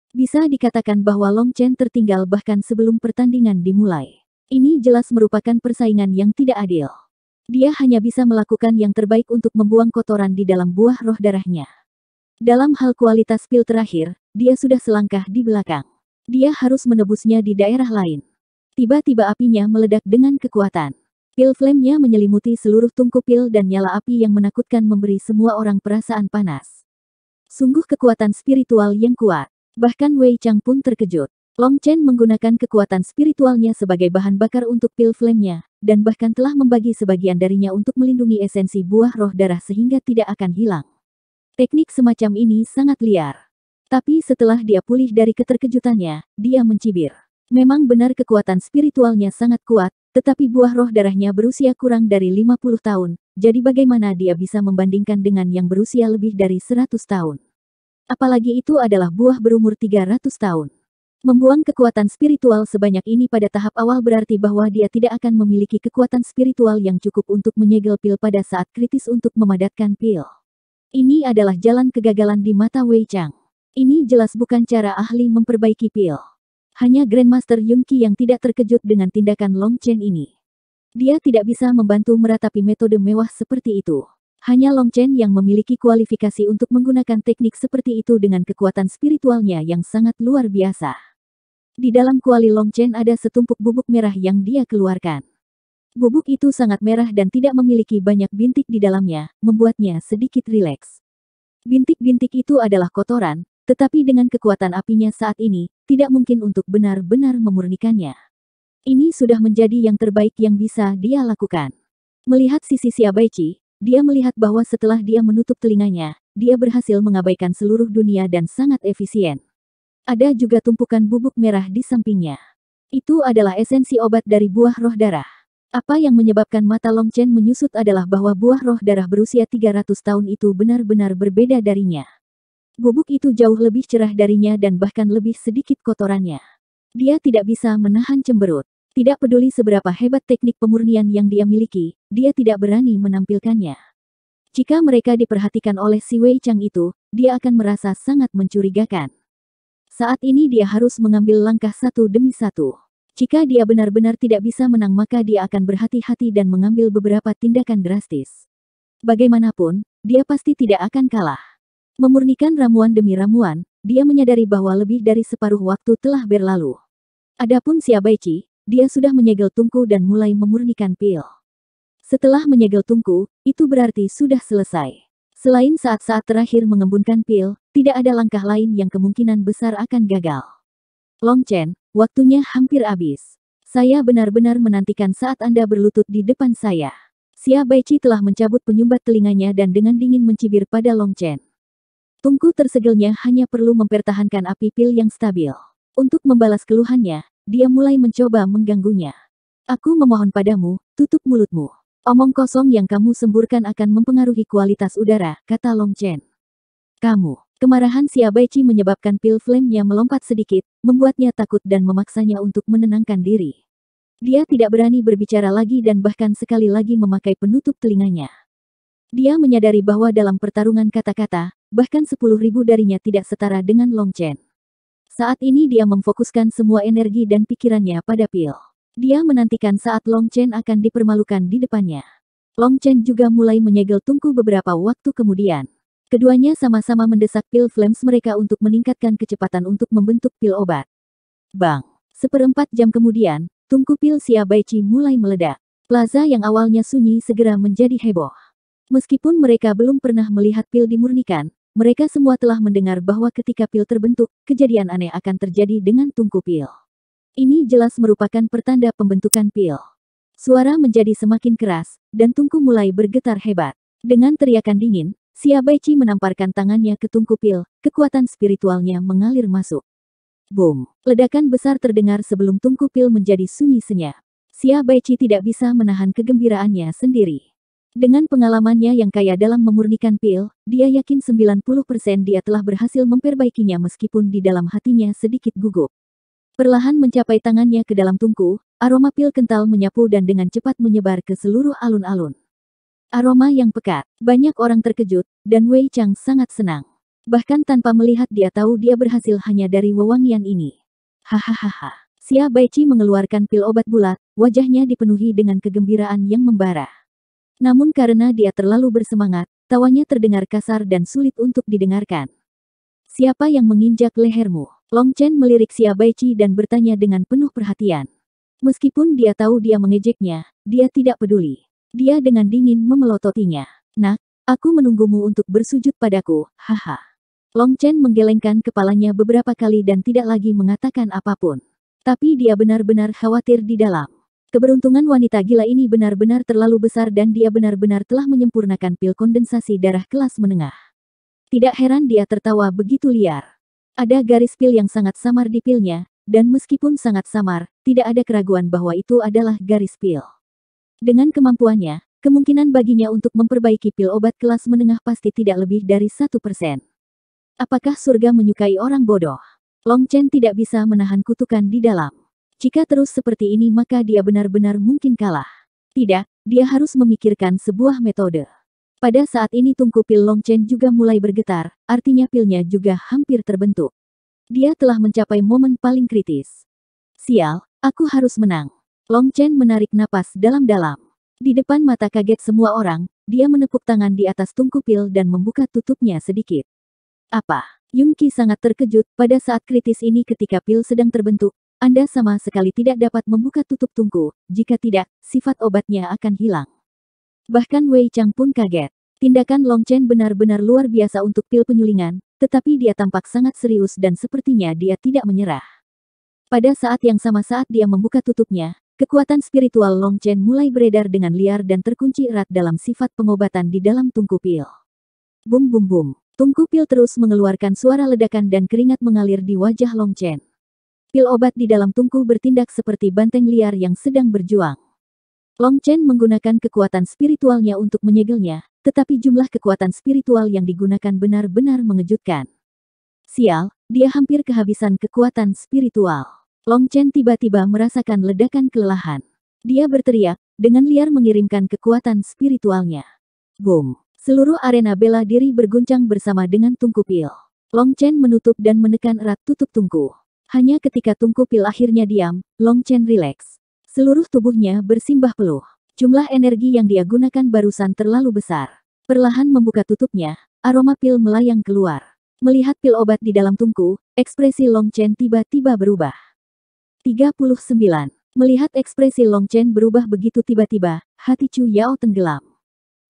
Bisa dikatakan bahwa Long Chen tertinggal bahkan sebelum pertandingan dimulai. Ini jelas merupakan persaingan yang tidak adil. Dia hanya bisa melakukan yang terbaik untuk membuang kotoran di dalam buah roh darahnya. Dalam hal kualitas pil terakhir, dia sudah selangkah di belakang. Dia harus menebusnya di daerah lain. Tiba-tiba apinya meledak dengan kekuatan. Pil flame-nya menyelimuti seluruh tungku pil dan nyala api yang menakutkan memberi semua orang perasaan panas. Sungguh kekuatan spiritual yang kuat. Bahkan Wei Chang pun terkejut. Long Chen menggunakan kekuatan spiritualnya sebagai bahan bakar untuk pil flame-nya, dan bahkan telah membagi sebagian darinya untuk melindungi esensi buah roh darah sehingga tidak akan hilang. Teknik semacam ini sangat liar. Tapi setelah dia pulih dari keterkejutannya, dia mencibir. Memang benar kekuatan spiritualnya sangat kuat, tetapi buah roh darahnya berusia kurang dari 50 tahun, jadi bagaimana dia bisa membandingkan dengan yang berusia lebih dari 100 tahun? Apalagi itu adalah buah berumur 300 tahun. Membuang kekuatan spiritual sebanyak ini pada tahap awal berarti bahwa dia tidak akan memiliki kekuatan spiritual yang cukup untuk menyegel pil pada saat kritis untuk memadatkan pil. Ini adalah jalan kegagalan di mata Wei Chang. Ini jelas bukan cara ahli memperbaiki pil. Hanya Grandmaster Yun Qi yang tidak terkejut dengan tindakan Long Chen ini. Dia tidak bisa membantu meratapi metode mewah seperti itu. Hanya Long Chen yang memiliki kualifikasi untuk menggunakan teknik seperti itu dengan kekuatan spiritualnya yang sangat luar biasa. Di dalam kuali Long Chen ada setumpuk bubuk merah yang dia keluarkan. Bubuk itu sangat merah dan tidak memiliki banyak bintik di dalamnya, membuatnya sedikit rileks. Bintik-bintik itu adalah kotoran, tetapi dengan kekuatan apinya saat ini, tidak mungkin untuk benar-benar memurnikannya. Ini sudah menjadi yang terbaik yang bisa dia lakukan. Melihat sisi Xiaobaiqi, dia melihat bahwa setelah dia menutup telinganya, dia berhasil mengabaikan seluruh dunia dan sangat efisien. Ada juga tumpukan bubuk merah di sampingnya. Itu adalah esensi obat dari buah roh darah. Apa yang menyebabkan mata Long Chen menyusut adalah bahwa buah roh darah berusia 300 tahun itu benar-benar berbeda darinya. Bubuk itu jauh lebih cerah darinya dan bahkan lebih sedikit kotorannya. Dia tidak bisa menahan cemberut. Tidak peduli seberapa hebat teknik pemurnian yang dia miliki, dia tidak berani menampilkannya. Jika mereka diperhatikan oleh si Wei Chang itu, dia akan merasa sangat mencurigakan. Saat ini dia harus mengambil langkah satu demi satu. Jika dia benar-benar tidak bisa menang maka dia akan berhati-hati dan mengambil beberapa tindakan drastis. Bagaimanapun, dia pasti tidak akan kalah. Memurnikan ramuan demi ramuan, dia menyadari bahwa lebih dari separuh waktu telah berlalu. Adapun Xiaobaiqi, dia sudah menyegel tungku dan mulai memurnikan pil. Setelah menyegel tungku, itu berarti sudah selesai. Selain saat-saat terakhir mengembunkan pil, tidak ada langkah lain yang kemungkinan besar akan gagal. Long Chen, waktunya hampir habis. Saya benar-benar menantikan saat Anda berlutut di depan saya. Xia Baichi telah mencabut penyumbat telinganya dan dengan dingin mencibir pada Long Chen. Tungku tersegelnya hanya perlu mempertahankan api pil yang stabil. Untuk membalas keluhannya, dia mulai mencoba mengganggunya. Aku memohon padamu, tutup mulutmu. Omong kosong yang kamu semburkan akan mempengaruhi kualitas udara, kata Long Chen. Kamu, kemarahan si Abaichi menyebabkan pil flame-nya melompat sedikit, membuatnya takut dan memaksanya untuk menenangkan diri. Dia tidak berani berbicara lagi dan bahkan sekali lagi memakai penutup telinganya. Dia menyadari bahwa dalam pertarungan kata-kata, bahkan sepuluh ribu darinya tidak setara dengan Long Chen. Saat ini dia memfokuskan semua energi dan pikirannya pada pil. Dia menantikan saat Long Chen akan dipermalukan di depannya. Long Chen juga mulai menyegel tungku beberapa waktu kemudian. Keduanya sama-sama mendesak pil flames mereka untuk meningkatkan kecepatan untuk membentuk pil obat. Bang! Seperempat jam kemudian, tungku pil Xia Baichi mulai meledak. Plaza yang awalnya sunyi segera menjadi heboh. Meskipun mereka belum pernah melihat pil dimurnikan, mereka semua telah mendengar bahwa ketika pil terbentuk, kejadian aneh akan terjadi dengan tungku pil. Ini jelas merupakan pertanda pembentukan pil. Suara menjadi semakin keras, dan tungku mulai bergetar hebat. Dengan teriakan dingin, Xiaobaiqi menamparkan tangannya ke tungku pil, kekuatan spiritualnya mengalir masuk. Boom! Ledakan besar terdengar sebelum tungku pil menjadi sunyi senyap. Xiaobaiqi tidak bisa menahan kegembiraannya sendiri. Dengan pengalamannya yang kaya dalam memurnikan pil, dia yakin 90% dia telah berhasil memperbaikinya meskipun di dalam hatinya sedikit gugup. Perlahan mencapai tangannya ke dalam tungku, aroma pil kental menyapu dan dengan cepat menyebar ke seluruh alun-alun. Aroma yang pekat, banyak orang terkejut, dan Wei Chang sangat senang. Bahkan tanpa melihat dia tahu dia berhasil hanya dari wewangian ini. Hahaha. Xia Baichi mengeluarkan pil obat bulat, wajahnya dipenuhi dengan kegembiraan yang membara. Namun karena dia terlalu bersemangat, tawanya terdengar kasar dan sulit untuk didengarkan. Siapa yang menginjak lehermu? Long Chen melirik Xia Baiqi dan bertanya dengan penuh perhatian. Meskipun dia tahu dia mengejeknya, dia tidak peduli. Dia dengan dingin memelototinya. Nak, aku menunggumu untuk bersujud padaku, haha. Long Chen menggelengkan kepalanya beberapa kali dan tidak lagi mengatakan apapun. Tapi dia benar-benar khawatir di dalam. Keberuntungan wanita gila ini benar-benar terlalu besar dan dia benar-benar telah menyempurnakan pil kondensasi darah kelas menengah. Tidak heran dia tertawa begitu liar. Ada garis pil yang sangat samar di pilnya, dan meskipun sangat samar, tidak ada keraguan bahwa itu adalah garis pil. Dengan kemampuannya, kemungkinan baginya untuk memperbaiki pil obat kelas menengah pasti tidak lebih dari satu persen. Apakah surga menyukai orang bodoh? Long Chen tidak bisa menahan kutukan di dalam. Jika terus seperti ini maka dia benar-benar mungkin kalah. Tidak, dia harus memikirkan sebuah metode. Pada saat ini tungku pil Long Chen juga mulai bergetar, artinya pilnya juga hampir terbentuk. Dia telah mencapai momen paling kritis. Sial, aku harus menang. Long Chen menarik napas dalam-dalam. Di depan mata kaget semua orang, dia menepuk tangan di atas tungku pil dan membuka tutupnya sedikit. Apa? Yungki sangat terkejut pada saat kritis ini ketika pil sedang terbentuk, anda sama sekali tidak dapat membuka tutup tungku, jika tidak, sifat obatnya akan hilang. Bahkan Wei Chang pun kaget. Tindakan Long Chen benar-benar luar biasa untuk pil penyulingan, tetapi dia tampak sangat serius dan sepertinya dia tidak menyerah. Pada saat yang sama saat dia membuka tutupnya, kekuatan spiritual Long Chen mulai beredar dengan liar dan terkunci erat dalam sifat pengobatan di dalam tungku pil. Bum bum bum, tungku pil terus mengeluarkan suara ledakan dan keringat mengalir di wajah Long Chen. Pil obat di dalam tungku bertindak seperti banteng liar yang sedang berjuang. Long Chen menggunakan kekuatan spiritualnya untuk menyegelnya, tetapi jumlah kekuatan spiritual yang digunakan benar-benar mengejutkan. Sial, dia hampir kehabisan kekuatan spiritual. Long Chen tiba-tiba merasakan ledakan kelelahan. Dia berteriak, dengan liar mengirimkan kekuatan spiritualnya. Boom! Seluruh arena bela diri berguncang bersama dengan tungku pil. Long Chen menutup dan menekan erat tutup tungku. Hanya ketika Tungku Pil akhirnya diam, Long Chen rileks. Seluruh tubuhnya bersimbah peluh. Jumlah energi yang dia gunakan barusan terlalu besar. Perlahan membuka tutupnya, aroma pil melayang keluar. Melihat pil obat di dalam tungku, ekspresi Long Chen tiba-tiba berubah. 39. Melihat ekspresi Long Chen berubah begitu tiba-tiba, hati Chu Yao tenggelam.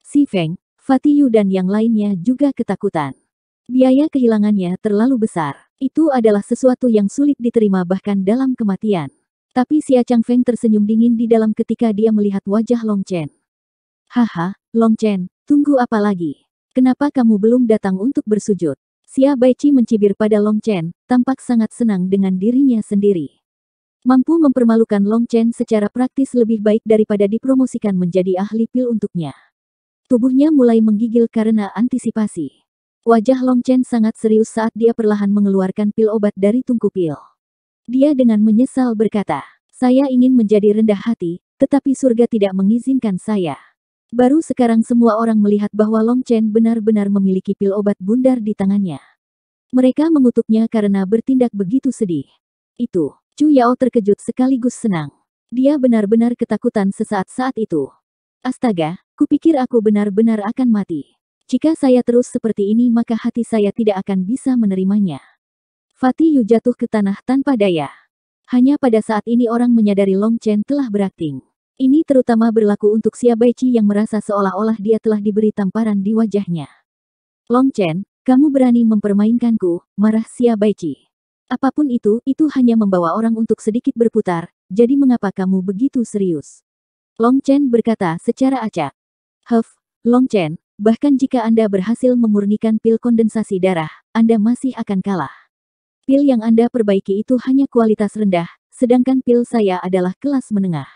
Si Feng, Fatiyu dan yang lainnya juga ketakutan. Biaya kehilangannya terlalu besar. Itu adalah sesuatu yang sulit diterima bahkan dalam kematian. Tapi Xia Feng tersenyum dingin di dalam ketika dia melihat wajah Long Chen. Haha, Long Chen, tunggu apa lagi? Kenapa kamu belum datang untuk bersujud? Xia Baiqi mencibir pada Long Chen, tampak sangat senang dengan dirinya sendiri. Mampu mempermalukan Long Chen secara praktis lebih baik daripada dipromosikan menjadi ahli pil untuknya. Tubuhnya mulai menggigil karena antisipasi. Wajah Long Chen sangat serius saat dia perlahan mengeluarkan pil obat dari tungku pil. Dia dengan menyesal berkata, saya ingin menjadi rendah hati, tetapi surga tidak mengizinkan saya. Baru sekarang semua orang melihat bahwa Long Chen benar-benar memiliki pil obat bundar di tangannya. Mereka mengutuknya karena bertindak begitu sedih. Itu, Chu Yao terkejut sekaligus senang. Dia benar-benar ketakutan sesaat saat itu. Astaga, kupikir aku benar-benar akan mati. Jika saya terus seperti ini maka hati saya tidak akan bisa menerimanya. Fatiyu jatuh ke tanah tanpa daya. Hanya pada saat ini orang menyadari Long Chen telah berakting. Ini terutama berlaku untuk Xiaobaiqi yang merasa seolah-olah dia telah diberi tamparan di wajahnya. Long Chen, kamu berani mempermainkanku, marah Xiaobaiqi. Apapun itu, itu hanya membawa orang untuk sedikit berputar, jadi mengapa kamu begitu serius? Long Chen berkata secara acak. Huff, Long Chen, Bahkan jika Anda berhasil memurnikan pil kondensasi darah, Anda masih akan kalah. Pil yang Anda perbaiki itu hanya kualitas rendah, sedangkan pil saya adalah kelas menengah.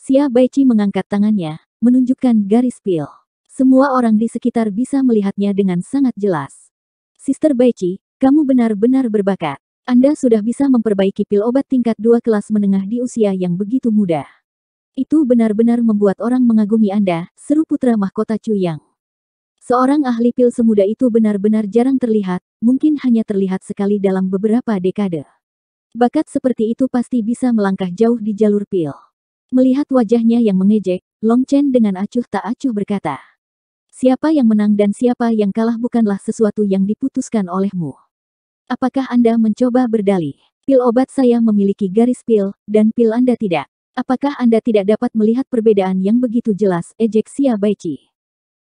Xia Baici mengangkat tangannya, menunjukkan garis pil. Semua orang di sekitar bisa melihatnya dengan sangat jelas. Sister Baici, kamu benar-benar berbakat. Anda sudah bisa memperbaiki pil obat tingkat dua kelas menengah di usia yang begitu muda. Itu benar-benar membuat orang mengagumi Anda, seru putra mahkota Cuyang. Seorang ahli pil semuda itu benar-benar jarang terlihat, mungkin hanya terlihat sekali dalam beberapa dekade. Bakat seperti itu pasti bisa melangkah jauh di jalur pil. Melihat wajahnya yang mengejek, Long Chen dengan acuh tak acuh berkata. Siapa yang menang dan siapa yang kalah bukanlah sesuatu yang diputuskan olehmu. Apakah Anda mencoba berdalih? Pil obat saya memiliki garis pil, dan pil Anda tidak. Apakah Anda tidak dapat melihat perbedaan yang begitu jelas, ejek Xia Baiqi?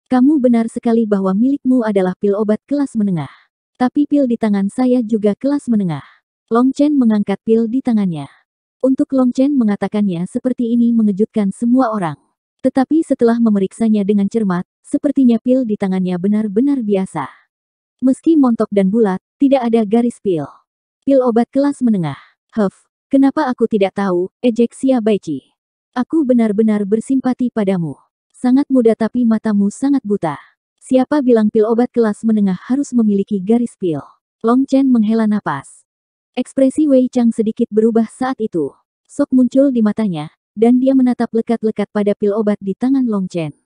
Kamu benar sekali bahwa milikmu adalah pil obat kelas menengah. Tapi pil di tangan saya juga kelas menengah. Long Chen mengangkat pil di tangannya. Untuk Long Chen mengatakannya seperti ini mengejutkan semua orang. Tetapi setelah memeriksanya dengan cermat, sepertinya pil di tangannya benar-benar biasa. Meski montok dan bulat, tidak ada garis pil. Pil obat kelas menengah. Huff, kenapa aku tidak tahu, ejek Xia Baiji. Aku benar-benar bersimpati padamu. Sangat muda tapi matamu sangat buta. Siapa bilang pil obat kelas menengah harus memiliki garis pil? Long Chen menghela napas. Ekspresi Wei Chang sedikit berubah saat itu. Sok muncul di matanya, dan dia menatap lekat-lekat pada pil obat di tangan Long Chen.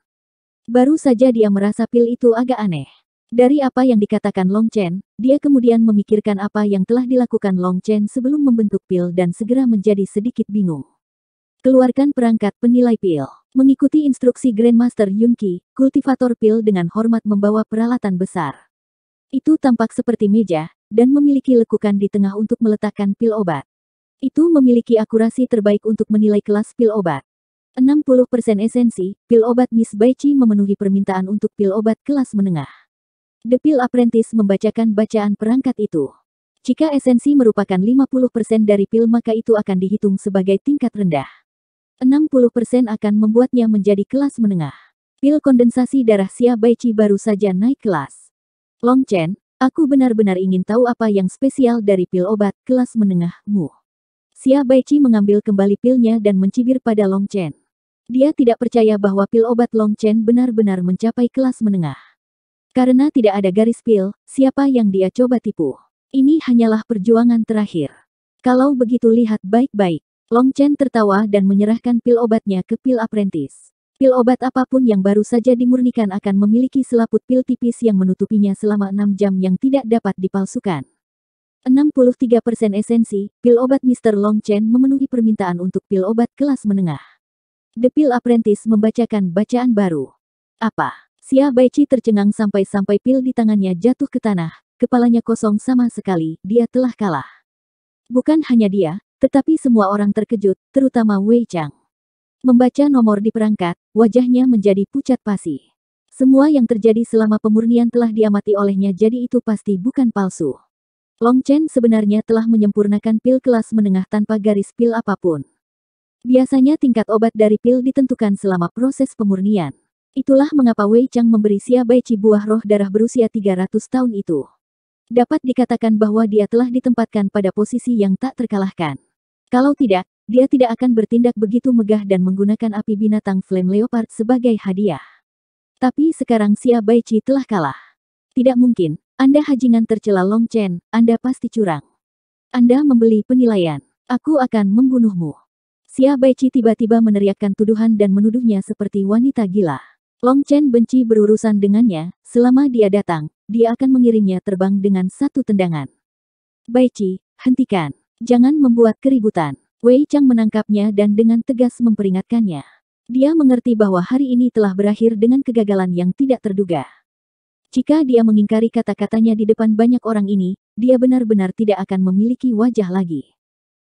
Baru saja dia merasa pil itu agak aneh. Dari apa yang dikatakan Long Chen, dia kemudian memikirkan apa yang telah dilakukan Long Chen sebelum membentuk pil dan segera menjadi sedikit bingung. Keluarkan perangkat penilai pil. Mengikuti instruksi Grandmaster Yunqi, kultivator pil dengan hormat membawa peralatan besar. Itu tampak seperti meja, dan memiliki lekukan di tengah untuk meletakkan pil obat. Itu memiliki akurasi terbaik untuk menilai kelas pil obat. 60% esensi, pil obat Miss Baichi memenuhi permintaan untuk pil obat kelas menengah. The Pill Apprentice membacakan bacaan perangkat itu. Jika esensi merupakan 50% dari pil maka itu akan dihitung sebagai tingkat rendah. 60% akan membuatnya menjadi kelas menengah. Pil kondensasi darah Xia Baiqi baru saja naik kelas. Long Chen, aku benar-benar ingin tahu apa yang spesial dari pil obat kelas menengahmu. Xia Baiqi mengambil kembali pilnya dan mencibir pada Long Chen. Dia tidak percaya bahwa pil obat Long Chen benar-benar mencapai kelas menengah. Karena tidak ada garis pil, siapa yang dia coba tipu? Ini hanyalah perjuangan terakhir. Kalau begitu lihat baik-baik. Long Chen tertawa dan menyerahkan pil obatnya ke pil apprentice. Pil obat apapun yang baru saja dimurnikan akan memiliki selaput pil tipis yang menutupinya selama enam jam yang tidak dapat dipalsukan. 63% esensi, pil obat Mr. Long Chen memenuhi permintaan untuk pil obat kelas menengah. The Pil Apprentice membacakan bacaan baru. Apa? Xia Baichi tercengang sampai-sampai pil di tangannya jatuh ke tanah, kepalanya kosong sama sekali, dia telah kalah. Bukan hanya dia, tetapi semua orang terkejut, terutama Wei Chang. Membaca nomor di perangkat, wajahnya menjadi pucat pasi. Semua yang terjadi selama pemurnian telah diamati olehnya jadi itu pasti bukan palsu. Long Chen sebenarnya telah menyempurnakan pil kelas menengah tanpa garis pil apapun. Biasanya tingkat obat dari pil ditentukan selama proses pemurnian. Itulah mengapa Wei Chang memberi Xia Baiqi buah roh darah berusia 300 tahun itu. Dapat dikatakan bahwa dia telah ditempatkan pada posisi yang tak terkalahkan. Kalau tidak, dia tidak akan bertindak begitu megah dan menggunakan api binatang Flame Leopard sebagai hadiah. Tapi sekarang Xia Baichi telah kalah. Tidak mungkin, Anda hajingan tercela Long Chen, Anda pasti curang. Anda membeli penilaian. Aku akan membunuhmu. Xia Baichi tiba-tiba meneriakkan tuduhan dan menuduhnya seperti wanita gila. Long Chen benci berurusan dengannya, selama dia datang, dia akan mengirimnya terbang dengan satu tendangan. Baichi, hentikan. Jangan membuat keributan. Wei Chang menangkapnya dan dengan tegas memperingatkannya. Dia mengerti bahwa hari ini telah berakhir dengan kegagalan yang tidak terduga. Jika dia mengingkari kata-katanya di depan banyak orang ini, dia benar-benar tidak akan memiliki wajah lagi.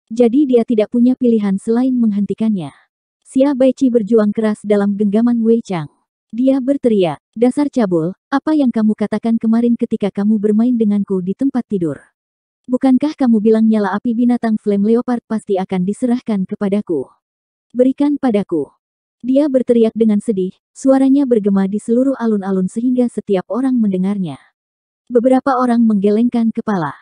Jadi dia tidak punya pilihan selain menghentikannya. Xia Baiqi berjuang keras dalam genggaman Wei Chang. Dia berteriak, dasar cabul, apa yang kamu katakan kemarin ketika kamu bermain denganku di tempat tidur? Bukankah kamu bilang nyala api binatang flame leopard pasti akan diserahkan kepadaku? Berikan padaku. Dia berteriak dengan sedih, suaranya bergema di seluruh alun-alun sehingga setiap orang mendengarnya. Beberapa orang menggelengkan kepala.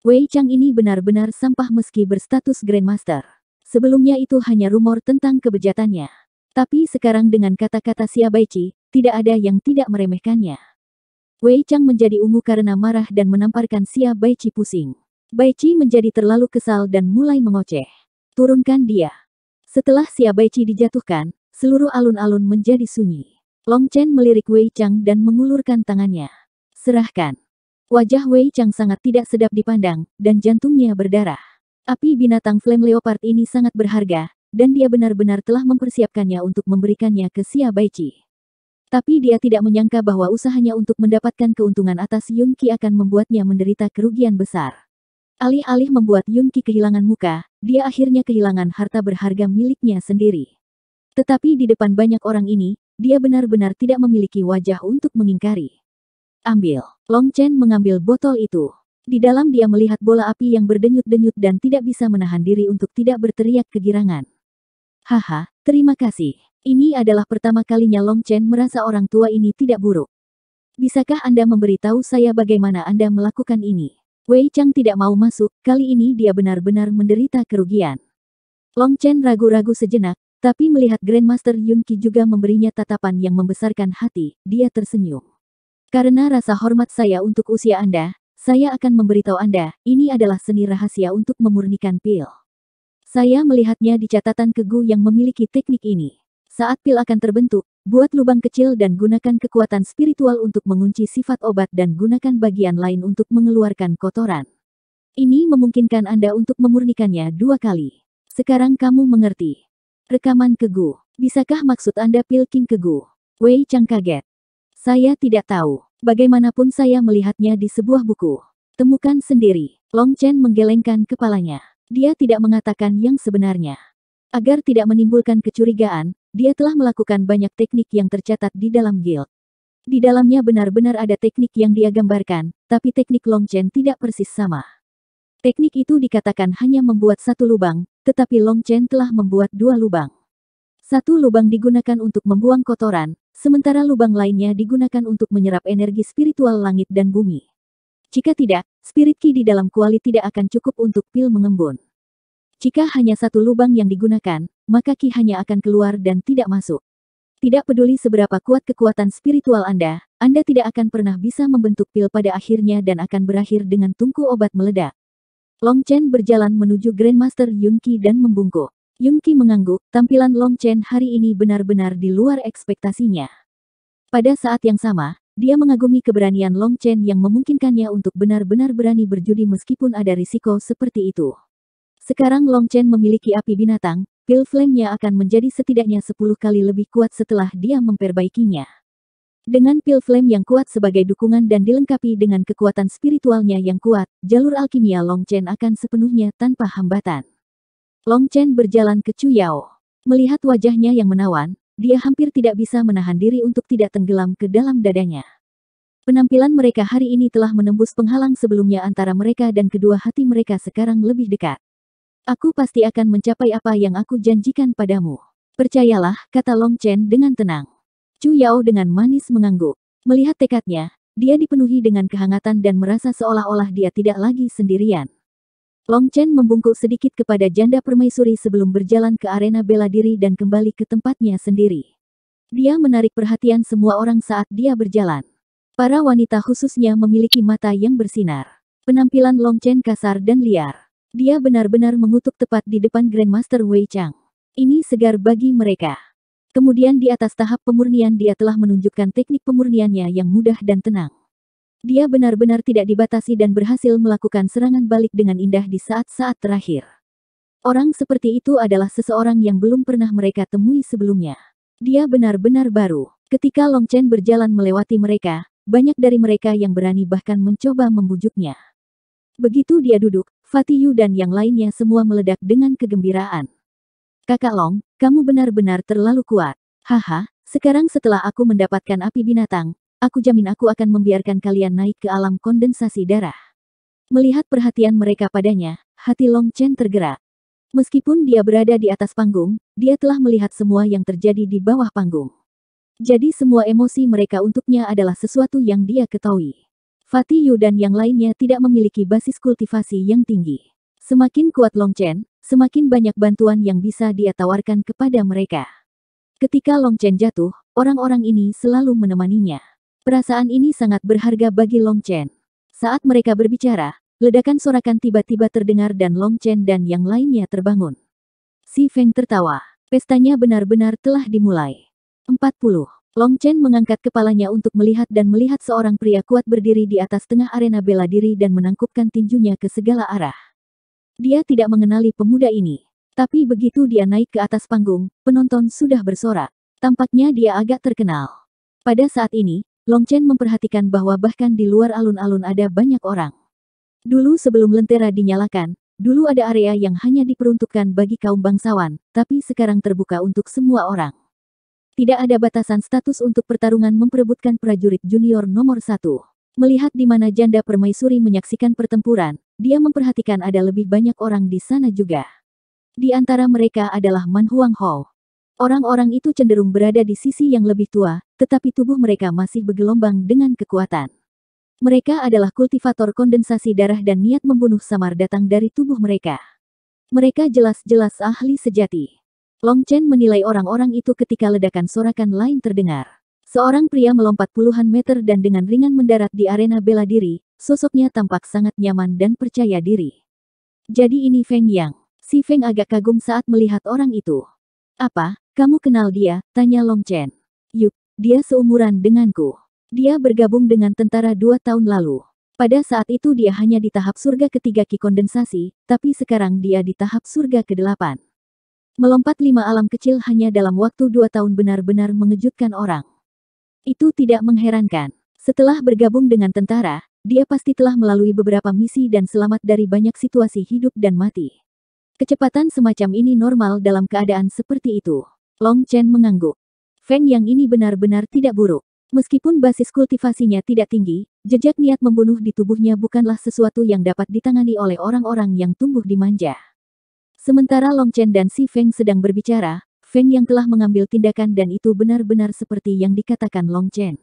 Wei Chang ini benar-benar sampah meski berstatus Grandmaster. Sebelumnya itu hanya rumor tentang kebejatannya. Tapi sekarang dengan kata-kata Baiqi, tidak ada yang tidak meremehkannya. Wei Chang menjadi ungu karena marah dan menamparkan Xia Baiqi pusing. Baiqi menjadi terlalu kesal dan mulai mengoceh. Turunkan dia. Setelah Xia Baiqi dijatuhkan, seluruh alun-alun menjadi sunyi. Long Chen melirik Wei Chang dan mengulurkan tangannya. Serahkan. Wajah Wei Chang sangat tidak sedap dipandang, dan jantungnya berdarah. Api binatang Flame Leopard ini sangat berharga, dan dia benar-benar telah mempersiapkannya untuk memberikannya ke Xia Baiqi. Tapi dia tidak menyangka bahwa usahanya untuk mendapatkan keuntungan atas Yunqi akan membuatnya menderita kerugian besar. Alih-alih membuat Yunqi kehilangan muka, dia akhirnya kehilangan harta berharga miliknya sendiri. Tetapi di depan banyak orang ini, dia benar-benar tidak memiliki wajah untuk mengingkari. Ambil. Long Chen mengambil botol itu. Di dalam dia melihat bola api yang berdenyut-denyut dan tidak bisa menahan diri untuk tidak berteriak kegirangan. Haha, Terima kasih. Ini adalah pertama kalinya Long Chen merasa orang tua ini tidak buruk. Bisakah Anda memberitahu saya bagaimana Anda melakukan ini? Wei Chang tidak mau masuk, kali ini dia benar-benar menderita kerugian. Long Chen ragu-ragu sejenak, tapi melihat Grandmaster Yun Qi juga memberinya tatapan yang membesarkan hati, dia tersenyum. Karena rasa hormat saya untuk usia Anda, saya akan memberitahu Anda, ini adalah seni rahasia untuk memurnikan pil. Saya melihatnya di catatan kegu yang memiliki teknik ini. Saat pil akan terbentuk, buat lubang kecil dan gunakan kekuatan spiritual untuk mengunci sifat obat dan gunakan bagian lain untuk mengeluarkan kotoran. Ini memungkinkan Anda untuk memurnikannya dua kali. Sekarang kamu mengerti. Rekaman kegu. Bisakah maksud Anda pil king kegu? Wei Chang kaget. Saya tidak tahu. Bagaimanapun saya melihatnya di sebuah buku. Temukan sendiri. Long Chen menggelengkan kepalanya. Dia tidak mengatakan yang sebenarnya. Agar tidak menimbulkan kecurigaan, dia telah melakukan banyak teknik yang tercatat di dalam guild. Di dalamnya benar-benar ada teknik yang dia gambarkan, tapi teknik Long Chen tidak persis sama. Teknik itu dikatakan hanya membuat satu lubang, tetapi Long Chen telah membuat dua lubang. Satu lubang digunakan untuk membuang kotoran, sementara lubang lainnya digunakan untuk menyerap energi spiritual langit dan bumi. Jika tidak, spirit ki di dalam kuali tidak akan cukup untuk pil mengembun. Jika hanya satu lubang yang digunakan, maka ki hanya akan keluar dan tidak masuk. Tidak peduli seberapa kuat kekuatan spiritual Anda, Anda tidak akan pernah bisa membentuk pil pada akhirnya dan akan berakhir dengan tungku obat meledak. Long Chen berjalan menuju Grandmaster Yun Ki dan membungkuk. Yun Ki mengangguk, tampilan Long Chen hari ini benar-benar di luar ekspektasinya. Pada saat yang sama, dia mengagumi keberanian Long Chen yang memungkinkannya untuk benar-benar berani berjudi meskipun ada risiko seperti itu. Sekarang Long Chen memiliki api binatang, pil flame-nya akan menjadi setidaknya 10 kali lebih kuat setelah dia memperbaikinya. Dengan pil flame yang kuat sebagai dukungan dan dilengkapi dengan kekuatan spiritualnya yang kuat, jalur alkimia Long Chen akan sepenuhnya tanpa hambatan. Long Chen berjalan ke Chu Yao. Melihat wajahnya yang menawan, dia hampir tidak bisa menahan diri untuk tidak tenggelam ke dalam dadanya. Penampilan mereka hari ini telah menembus penghalang sebelumnya antara mereka dan kedua hati mereka sekarang lebih dekat. Aku pasti akan mencapai apa yang aku janjikan padamu. Percayalah, kata Long Chen dengan tenang. Chu Yao dengan manis mengangguk. Melihat tekadnya, dia dipenuhi dengan kehangatan dan merasa seolah-olah dia tidak lagi sendirian. Long Chen membungkuk sedikit kepada janda permaisuri sebelum berjalan ke arena bela diri dan kembali ke tempatnya sendiri. Dia menarik perhatian semua orang saat dia berjalan. Para wanita khususnya memiliki mata yang bersinar. Penampilan Long Chen kasar dan liar. Dia benar-benar mengutuk tepat di depan Grandmaster Wei Chang. Ini segar bagi mereka. Kemudian di atas tahap pemurnian dia telah menunjukkan teknik pemurniannya yang mudah dan tenang. Dia benar-benar tidak dibatasi dan berhasil melakukan serangan balik dengan indah di saat-saat terakhir. Orang seperti itu adalah seseorang yang belum pernah mereka temui sebelumnya. Dia benar-benar baru. Ketika Long Chen berjalan melewati mereka, banyak dari mereka yang berani bahkan mencoba membujuknya. Begitu dia duduk, Fatiyu dan yang lainnya semua meledak dengan kegembiraan. Kakak Long, kamu benar-benar terlalu kuat. Haha, sekarang setelah aku mendapatkan api binatang, Aku jamin aku akan membiarkan kalian naik ke alam kondensasi darah. Melihat perhatian mereka padanya, hati Long Chen tergerak. Meskipun dia berada di atas panggung, dia telah melihat semua yang terjadi di bawah panggung. Jadi semua emosi mereka untuknya adalah sesuatu yang dia ketahui. Yu dan yang lainnya tidak memiliki basis kultivasi yang tinggi. Semakin kuat Long Chen, semakin banyak bantuan yang bisa dia tawarkan kepada mereka. Ketika Long Chen jatuh, orang-orang ini selalu menemaninya. Perasaan ini sangat berharga bagi Long Chen. Saat mereka berbicara, ledakan sorakan tiba-tiba terdengar dan Long Chen dan yang lainnya terbangun. Si Feng tertawa. Pestanya benar-benar telah dimulai. 40. Long Chen mengangkat kepalanya untuk melihat dan melihat seorang pria kuat berdiri di atas tengah arena bela diri dan menangkupkan tinjunya ke segala arah. Dia tidak mengenali pemuda ini. Tapi begitu dia naik ke atas panggung, penonton sudah bersorak. Tampaknya dia agak terkenal. Pada saat ini, Long Chen memperhatikan bahwa bahkan di luar alun-alun ada banyak orang. Dulu sebelum lentera dinyalakan, dulu ada area yang hanya diperuntukkan bagi kaum bangsawan, tapi sekarang terbuka untuk semua orang. Tidak ada batasan status untuk pertarungan memperebutkan prajurit junior nomor satu. Melihat di mana janda permaisuri menyaksikan pertempuran, dia memperhatikan ada lebih banyak orang di sana juga. Di antara mereka adalah Man Huang Hao. Orang-orang itu cenderung berada di sisi yang lebih tua, tetapi tubuh mereka masih bergelombang dengan kekuatan. Mereka adalah kultivator kondensasi darah dan niat membunuh samar datang dari tubuh mereka. Mereka jelas-jelas ahli sejati. Long Chen menilai orang-orang itu ketika ledakan sorakan lain terdengar. Seorang pria melompat puluhan meter dan dengan ringan mendarat di arena bela diri, sosoknya tampak sangat nyaman dan percaya diri. Jadi ini Feng Yang. Si Feng agak kagum saat melihat orang itu. Apa, kamu kenal dia? Tanya Long Chen. Yuk, dia seumuran denganku. Dia bergabung dengan tentara dua tahun lalu. Pada saat itu dia hanya di tahap surga ketiga ki kondensasi, tapi sekarang dia di tahap surga kedelapan. Melompat lima alam kecil hanya dalam waktu dua tahun benar-benar mengejutkan orang. Itu tidak mengherankan. Setelah bergabung dengan tentara, dia pasti telah melalui beberapa misi dan selamat dari banyak situasi hidup dan mati. Kecepatan semacam ini normal dalam keadaan seperti itu. Long Chen mengangguk. Feng yang ini benar-benar tidak buruk. Meskipun basis kultivasinya tidak tinggi, jejak niat membunuh di tubuhnya bukanlah sesuatu yang dapat ditangani oleh orang-orang yang tumbuh dimanja. Sementara Long Chen dan Si Feng sedang berbicara, Feng yang telah mengambil tindakan dan itu benar-benar seperti yang dikatakan Long Chen.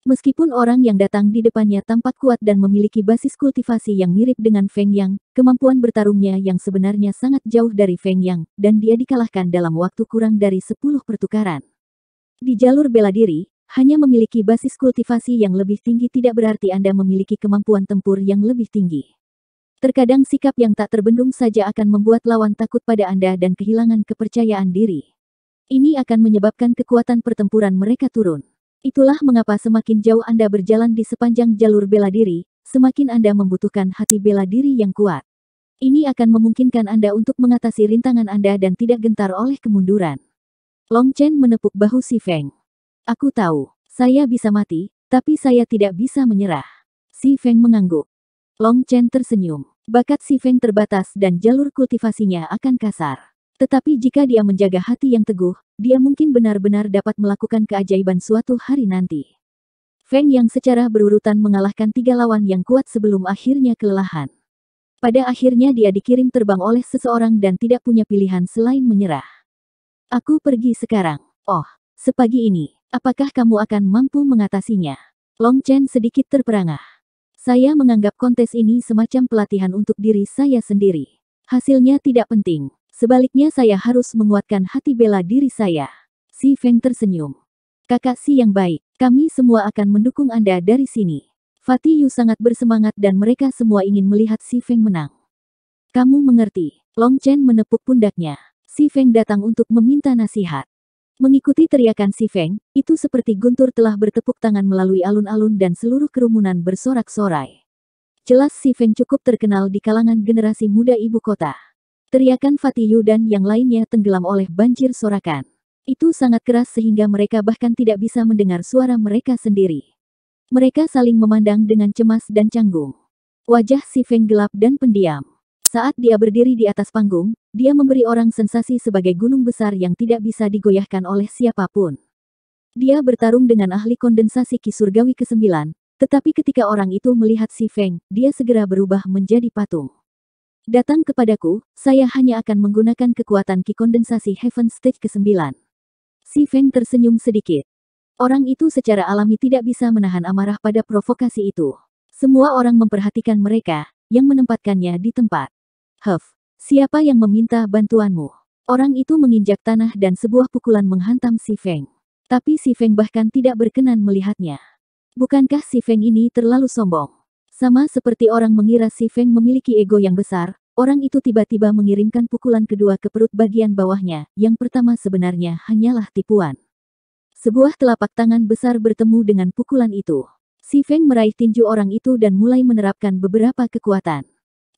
Meskipun orang yang datang di depannya tampak kuat dan memiliki basis kultivasi yang mirip dengan Feng Yang, kemampuan bertarungnya yang sebenarnya sangat jauh dari Feng Yang, dan dia dikalahkan dalam waktu kurang dari 10 pertukaran. Di jalur bela diri, hanya memiliki basis kultivasi yang lebih tinggi tidak berarti Anda memiliki kemampuan tempur yang lebih tinggi. Terkadang sikap yang tak terbendung saja akan membuat lawan takut pada Anda dan kehilangan kepercayaan diri. Ini akan menyebabkan kekuatan pertempuran mereka turun. Itulah mengapa semakin jauh Anda berjalan di sepanjang jalur bela diri, semakin Anda membutuhkan hati bela diri yang kuat. Ini akan memungkinkan Anda untuk mengatasi rintangan Anda dan tidak gentar oleh kemunduran. Long Chen menepuk bahu si Feng. Aku tahu, saya bisa mati, tapi saya tidak bisa menyerah. Si Feng mengangguk. Long Chen tersenyum. Bakat si Feng terbatas dan jalur kultivasinya akan kasar. Tetapi jika dia menjaga hati yang teguh, dia mungkin benar-benar dapat melakukan keajaiban suatu hari nanti. Feng yang secara berurutan mengalahkan tiga lawan yang kuat sebelum akhirnya kelelahan. Pada akhirnya dia dikirim terbang oleh seseorang dan tidak punya pilihan selain menyerah. Aku pergi sekarang. Oh, sepagi ini, apakah kamu akan mampu mengatasinya? Long Chen sedikit terperangah. Saya menganggap kontes ini semacam pelatihan untuk diri saya sendiri. Hasilnya tidak penting. Sebaliknya saya harus menguatkan hati bela diri saya. Si Feng tersenyum. Kakak Si yang baik, kami semua akan mendukung Anda dari sini. Fatih Yu sangat bersemangat dan mereka semua ingin melihat Si Feng menang. Kamu mengerti, Long Chen menepuk pundaknya. Si Feng datang untuk meminta nasihat. Mengikuti teriakan Si Feng, itu seperti guntur telah bertepuk tangan melalui alun-alun dan seluruh kerumunan bersorak-sorai. Jelas Si Feng cukup terkenal di kalangan generasi muda ibu kota. Teriakan Fatiyu dan yang lainnya tenggelam oleh banjir sorakan. Itu sangat keras sehingga mereka bahkan tidak bisa mendengar suara mereka sendiri. Mereka saling memandang dengan cemas dan canggung. Wajah si Feng gelap dan pendiam. Saat dia berdiri di atas panggung, dia memberi orang sensasi sebagai gunung besar yang tidak bisa digoyahkan oleh siapapun. Dia bertarung dengan ahli kondensasi Kisurgawi ke-9, tetapi ketika orang itu melihat si Feng, dia segera berubah menjadi patung. Datang kepadaku, saya hanya akan menggunakan kekuatan ki kondensasi Heaven Stage ke-9. Si Feng tersenyum sedikit. Orang itu secara alami tidak bisa menahan amarah pada provokasi itu. Semua orang memperhatikan mereka, yang menempatkannya di tempat. Huff, siapa yang meminta bantuanmu? Orang itu menginjak tanah dan sebuah pukulan menghantam si Feng. Tapi si Feng bahkan tidak berkenan melihatnya. Bukankah si Feng ini terlalu sombong? Sama seperti orang mengira si Feng memiliki ego yang besar, orang itu tiba-tiba mengirimkan pukulan kedua ke perut bagian bawahnya, yang pertama sebenarnya hanyalah tipuan. Sebuah telapak tangan besar bertemu dengan pukulan itu. Si Feng meraih tinju orang itu dan mulai menerapkan beberapa kekuatan.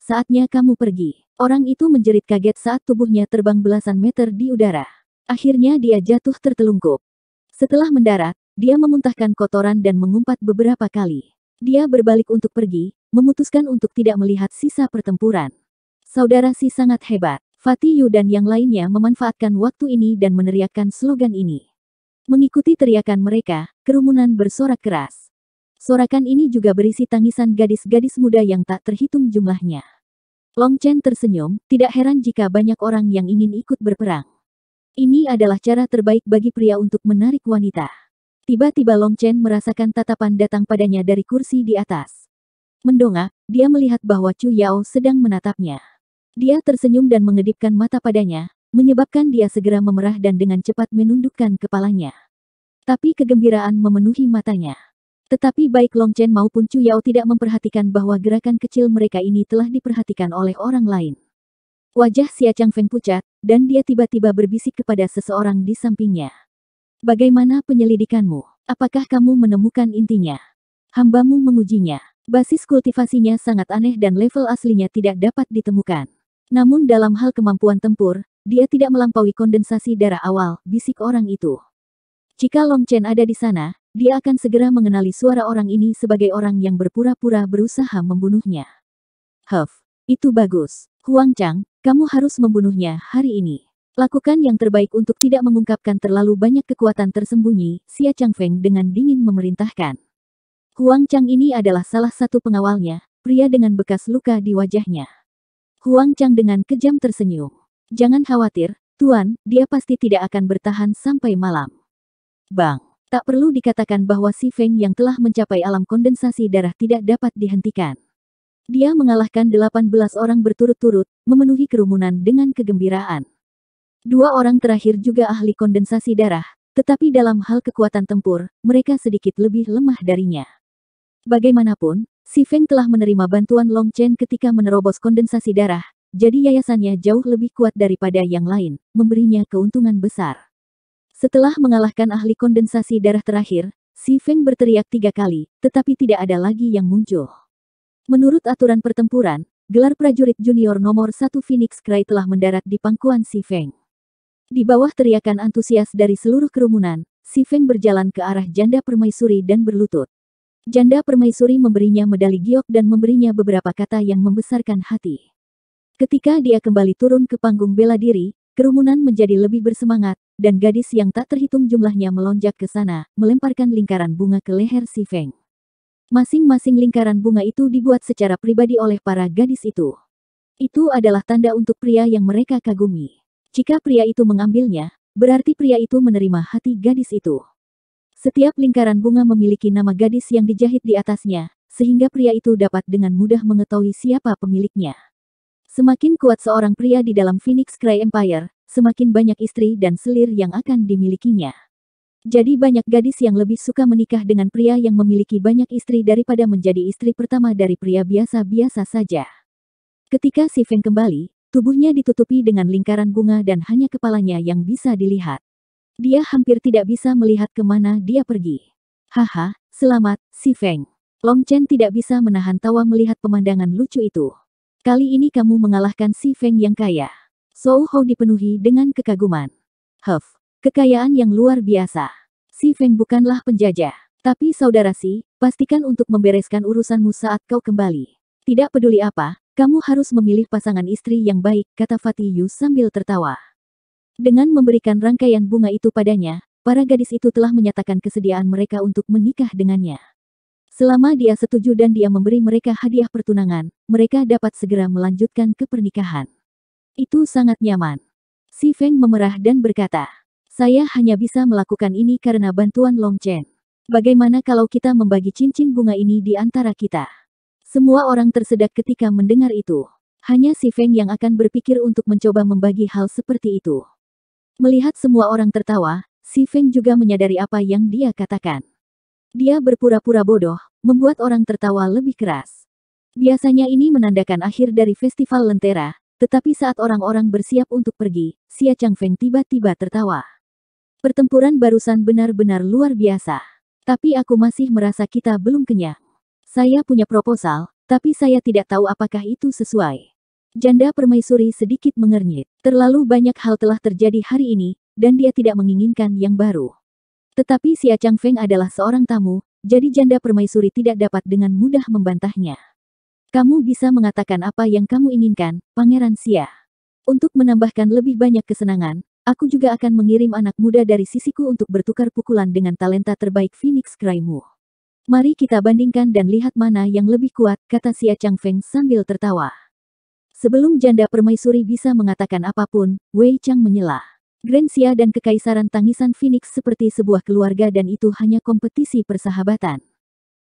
Saatnya kamu pergi. Orang itu menjerit kaget saat tubuhnya terbang belasan meter di udara. Akhirnya dia jatuh tertelungkup. Setelah mendarat, dia memuntahkan kotoran dan mengumpat beberapa kali. Dia berbalik untuk pergi, memutuskan untuk tidak melihat sisa pertempuran. Saudara si sangat hebat. Yu dan yang lainnya memanfaatkan waktu ini dan meneriakkan slogan ini. Mengikuti teriakan mereka, kerumunan bersorak keras. Sorakan ini juga berisi tangisan gadis-gadis muda yang tak terhitung jumlahnya. Long Chen tersenyum, tidak heran jika banyak orang yang ingin ikut berperang. Ini adalah cara terbaik bagi pria untuk menarik wanita. Tiba-tiba Long Chen merasakan tatapan datang padanya dari kursi di atas. Mendongak, dia melihat bahwa Chu Yao sedang menatapnya. Dia tersenyum dan mengedipkan mata padanya, menyebabkan dia segera memerah dan dengan cepat menundukkan kepalanya. Tapi kegembiraan memenuhi matanya. Tetapi baik Long Chen maupun Chu Yao tidak memperhatikan bahwa gerakan kecil mereka ini telah diperhatikan oleh orang lain. Wajah Xia Chang Feng pucat, dan dia tiba-tiba berbisik kepada seseorang di sampingnya. Bagaimana penyelidikanmu? Apakah kamu menemukan intinya? Hambamu mengujinya. Basis kultivasinya sangat aneh dan level aslinya tidak dapat ditemukan. Namun dalam hal kemampuan tempur, dia tidak melampaui kondensasi darah awal, bisik orang itu. Jika Long Chen ada di sana, dia akan segera mengenali suara orang ini sebagai orang yang berpura-pura berusaha membunuhnya. Huff, itu bagus. Huang Chang, kamu harus membunuhnya hari ini. Lakukan yang terbaik untuk tidak mengungkapkan terlalu banyak kekuatan tersembunyi, Xia Feng dengan dingin memerintahkan. Huang Chang ini adalah salah satu pengawalnya, pria dengan bekas luka di wajahnya. Huang Chang dengan kejam tersenyum. Jangan khawatir, Tuan, dia pasti tidak akan bertahan sampai malam. Bang, tak perlu dikatakan bahwa si Feng yang telah mencapai alam kondensasi darah tidak dapat dihentikan. Dia mengalahkan 18 orang berturut-turut, memenuhi kerumunan dengan kegembiraan. Dua orang terakhir juga ahli kondensasi darah, tetapi dalam hal kekuatan tempur, mereka sedikit lebih lemah darinya. Bagaimanapun, Si Feng telah menerima bantuan Long Chen ketika menerobos kondensasi darah, jadi yayasannya jauh lebih kuat daripada yang lain, memberinya keuntungan besar. Setelah mengalahkan ahli kondensasi darah terakhir, Si Feng berteriak tiga kali, tetapi tidak ada lagi yang muncul. Menurut aturan pertempuran, gelar prajurit junior nomor satu Phoenix Cry telah mendarat di pangkuan Si Feng. Di bawah teriakan antusias dari seluruh kerumunan, Si Feng berjalan ke arah janda permaisuri dan berlutut. Janda permaisuri memberinya medali giok dan memberinya beberapa kata yang membesarkan hati. Ketika dia kembali turun ke panggung bela diri, kerumunan menjadi lebih bersemangat, dan gadis yang tak terhitung jumlahnya melonjak ke sana, melemparkan lingkaran bunga ke leher Si Feng. Masing-masing lingkaran bunga itu dibuat secara pribadi oleh para gadis itu. Itu adalah tanda untuk pria yang mereka kagumi. Jika pria itu mengambilnya, berarti pria itu menerima hati gadis itu. Setiap lingkaran bunga memiliki nama gadis yang dijahit di atasnya, sehingga pria itu dapat dengan mudah mengetahui siapa pemiliknya. Semakin kuat seorang pria di dalam Phoenix Cry Empire, semakin banyak istri dan selir yang akan dimilikinya. Jadi banyak gadis yang lebih suka menikah dengan pria yang memiliki banyak istri daripada menjadi istri pertama dari pria biasa-biasa saja. Ketika Feng kembali, Tubuhnya ditutupi dengan lingkaran bunga dan hanya kepalanya yang bisa dilihat. Dia hampir tidak bisa melihat kemana dia pergi. Haha, selamat, si Feng. Long Chen tidak bisa menahan tawa melihat pemandangan lucu itu. Kali ini kamu mengalahkan si Feng yang kaya. Sou Hou dipenuhi dengan kekaguman. Huff, kekayaan yang luar biasa. Si Feng bukanlah penjajah. Tapi saudara Si, pastikan untuk membereskan urusanmu saat kau kembali. Tidak peduli apa, kamu harus memilih pasangan istri yang baik, kata Fatiyu sambil tertawa. Dengan memberikan rangkaian bunga itu padanya, para gadis itu telah menyatakan kesediaan mereka untuk menikah dengannya. Selama dia setuju dan dia memberi mereka hadiah pertunangan, mereka dapat segera melanjutkan ke pernikahan. Itu sangat nyaman. Si Feng memerah dan berkata, saya hanya bisa melakukan ini karena bantuan Long Chen. Bagaimana kalau kita membagi cincin bunga ini di antara kita? Semua orang tersedak ketika mendengar itu. Hanya si Feng yang akan berpikir untuk mencoba membagi hal seperti itu. Melihat semua orang tertawa, si Feng juga menyadari apa yang dia katakan. Dia berpura-pura bodoh, membuat orang tertawa lebih keras. Biasanya ini menandakan akhir dari festival lentera, tetapi saat orang-orang bersiap untuk pergi, Xia Feng tiba-tiba tertawa. Pertempuran barusan benar-benar luar biasa. Tapi aku masih merasa kita belum kenyang. Saya punya proposal, tapi saya tidak tahu apakah itu sesuai. Janda permaisuri sedikit mengernyit. Terlalu banyak hal telah terjadi hari ini, dan dia tidak menginginkan yang baru. Tetapi Xia Chang Feng adalah seorang tamu, jadi janda permaisuri tidak dapat dengan mudah membantahnya. Kamu bisa mengatakan apa yang kamu inginkan, Pangeran Sia. Untuk menambahkan lebih banyak kesenangan, aku juga akan mengirim anak muda dari sisiku untuk bertukar pukulan dengan talenta terbaik Phoenix -mu. Mari kita bandingkan dan lihat mana yang lebih kuat, kata Xia Changfeng sambil tertawa. Sebelum janda permaisuri bisa mengatakan apapun, Wei Chang menyela. Grand Xia dan kekaisaran tangisan Phoenix seperti sebuah keluarga dan itu hanya kompetisi persahabatan.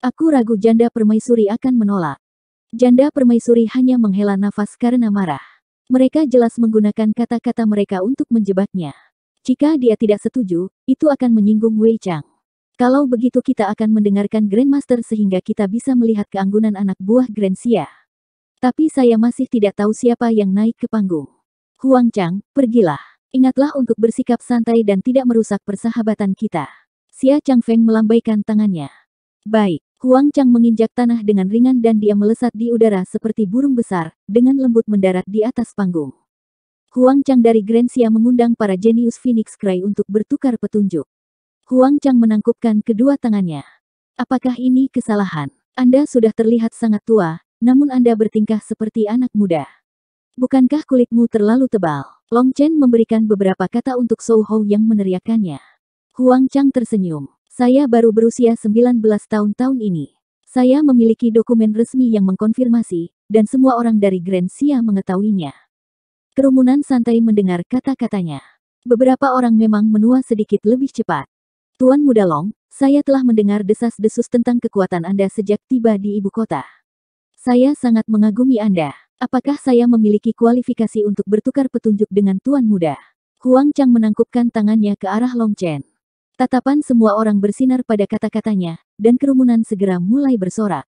Aku ragu janda permaisuri akan menolak. Janda permaisuri hanya menghela nafas karena marah. Mereka jelas menggunakan kata-kata mereka untuk menjebaknya. Jika dia tidak setuju, itu akan menyinggung Wei Chang. Kalau begitu kita akan mendengarkan Grandmaster sehingga kita bisa melihat keanggunan anak buah Grandsia. Tapi saya masih tidak tahu siapa yang naik ke panggung. Huang Chang, pergilah. Ingatlah untuk bersikap santai dan tidak merusak persahabatan kita. Xia Feng melambaikan tangannya. Baik, Huang Chang menginjak tanah dengan ringan dan dia melesat di udara seperti burung besar, dengan lembut mendarat di atas panggung. Huang Chang dari Grand Xia mengundang para jenius Phoenix Cry untuk bertukar petunjuk. Huang Chang menangkupkan kedua tangannya. Apakah ini kesalahan? Anda sudah terlihat sangat tua, namun Anda bertingkah seperti anak muda. Bukankah kulitmu terlalu tebal? Long Chen memberikan beberapa kata untuk Sou Hou yang meneriakannya. Huang Chang tersenyum. Saya baru berusia 19 tahun tahun ini. Saya memiliki dokumen resmi yang mengkonfirmasi, dan semua orang dari Grand Sia mengetahuinya. Kerumunan santai mendengar kata-katanya. Beberapa orang memang menua sedikit lebih cepat. Tuan Muda Long, saya telah mendengar desas-desus tentang kekuatan Anda sejak tiba di ibu kota. Saya sangat mengagumi Anda. Apakah saya memiliki kualifikasi untuk bertukar petunjuk dengan Tuan Muda? Huang Chang menangkupkan tangannya ke arah Long Chen. Tatapan semua orang bersinar pada kata-katanya, dan kerumunan segera mulai bersorak.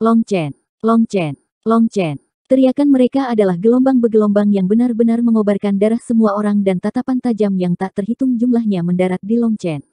Long Chen, Long Chen, Long Chen. Teriakan mereka adalah gelombang begelombang yang benar-benar mengobarkan darah semua orang dan tatapan tajam yang tak terhitung jumlahnya mendarat di Long Chen.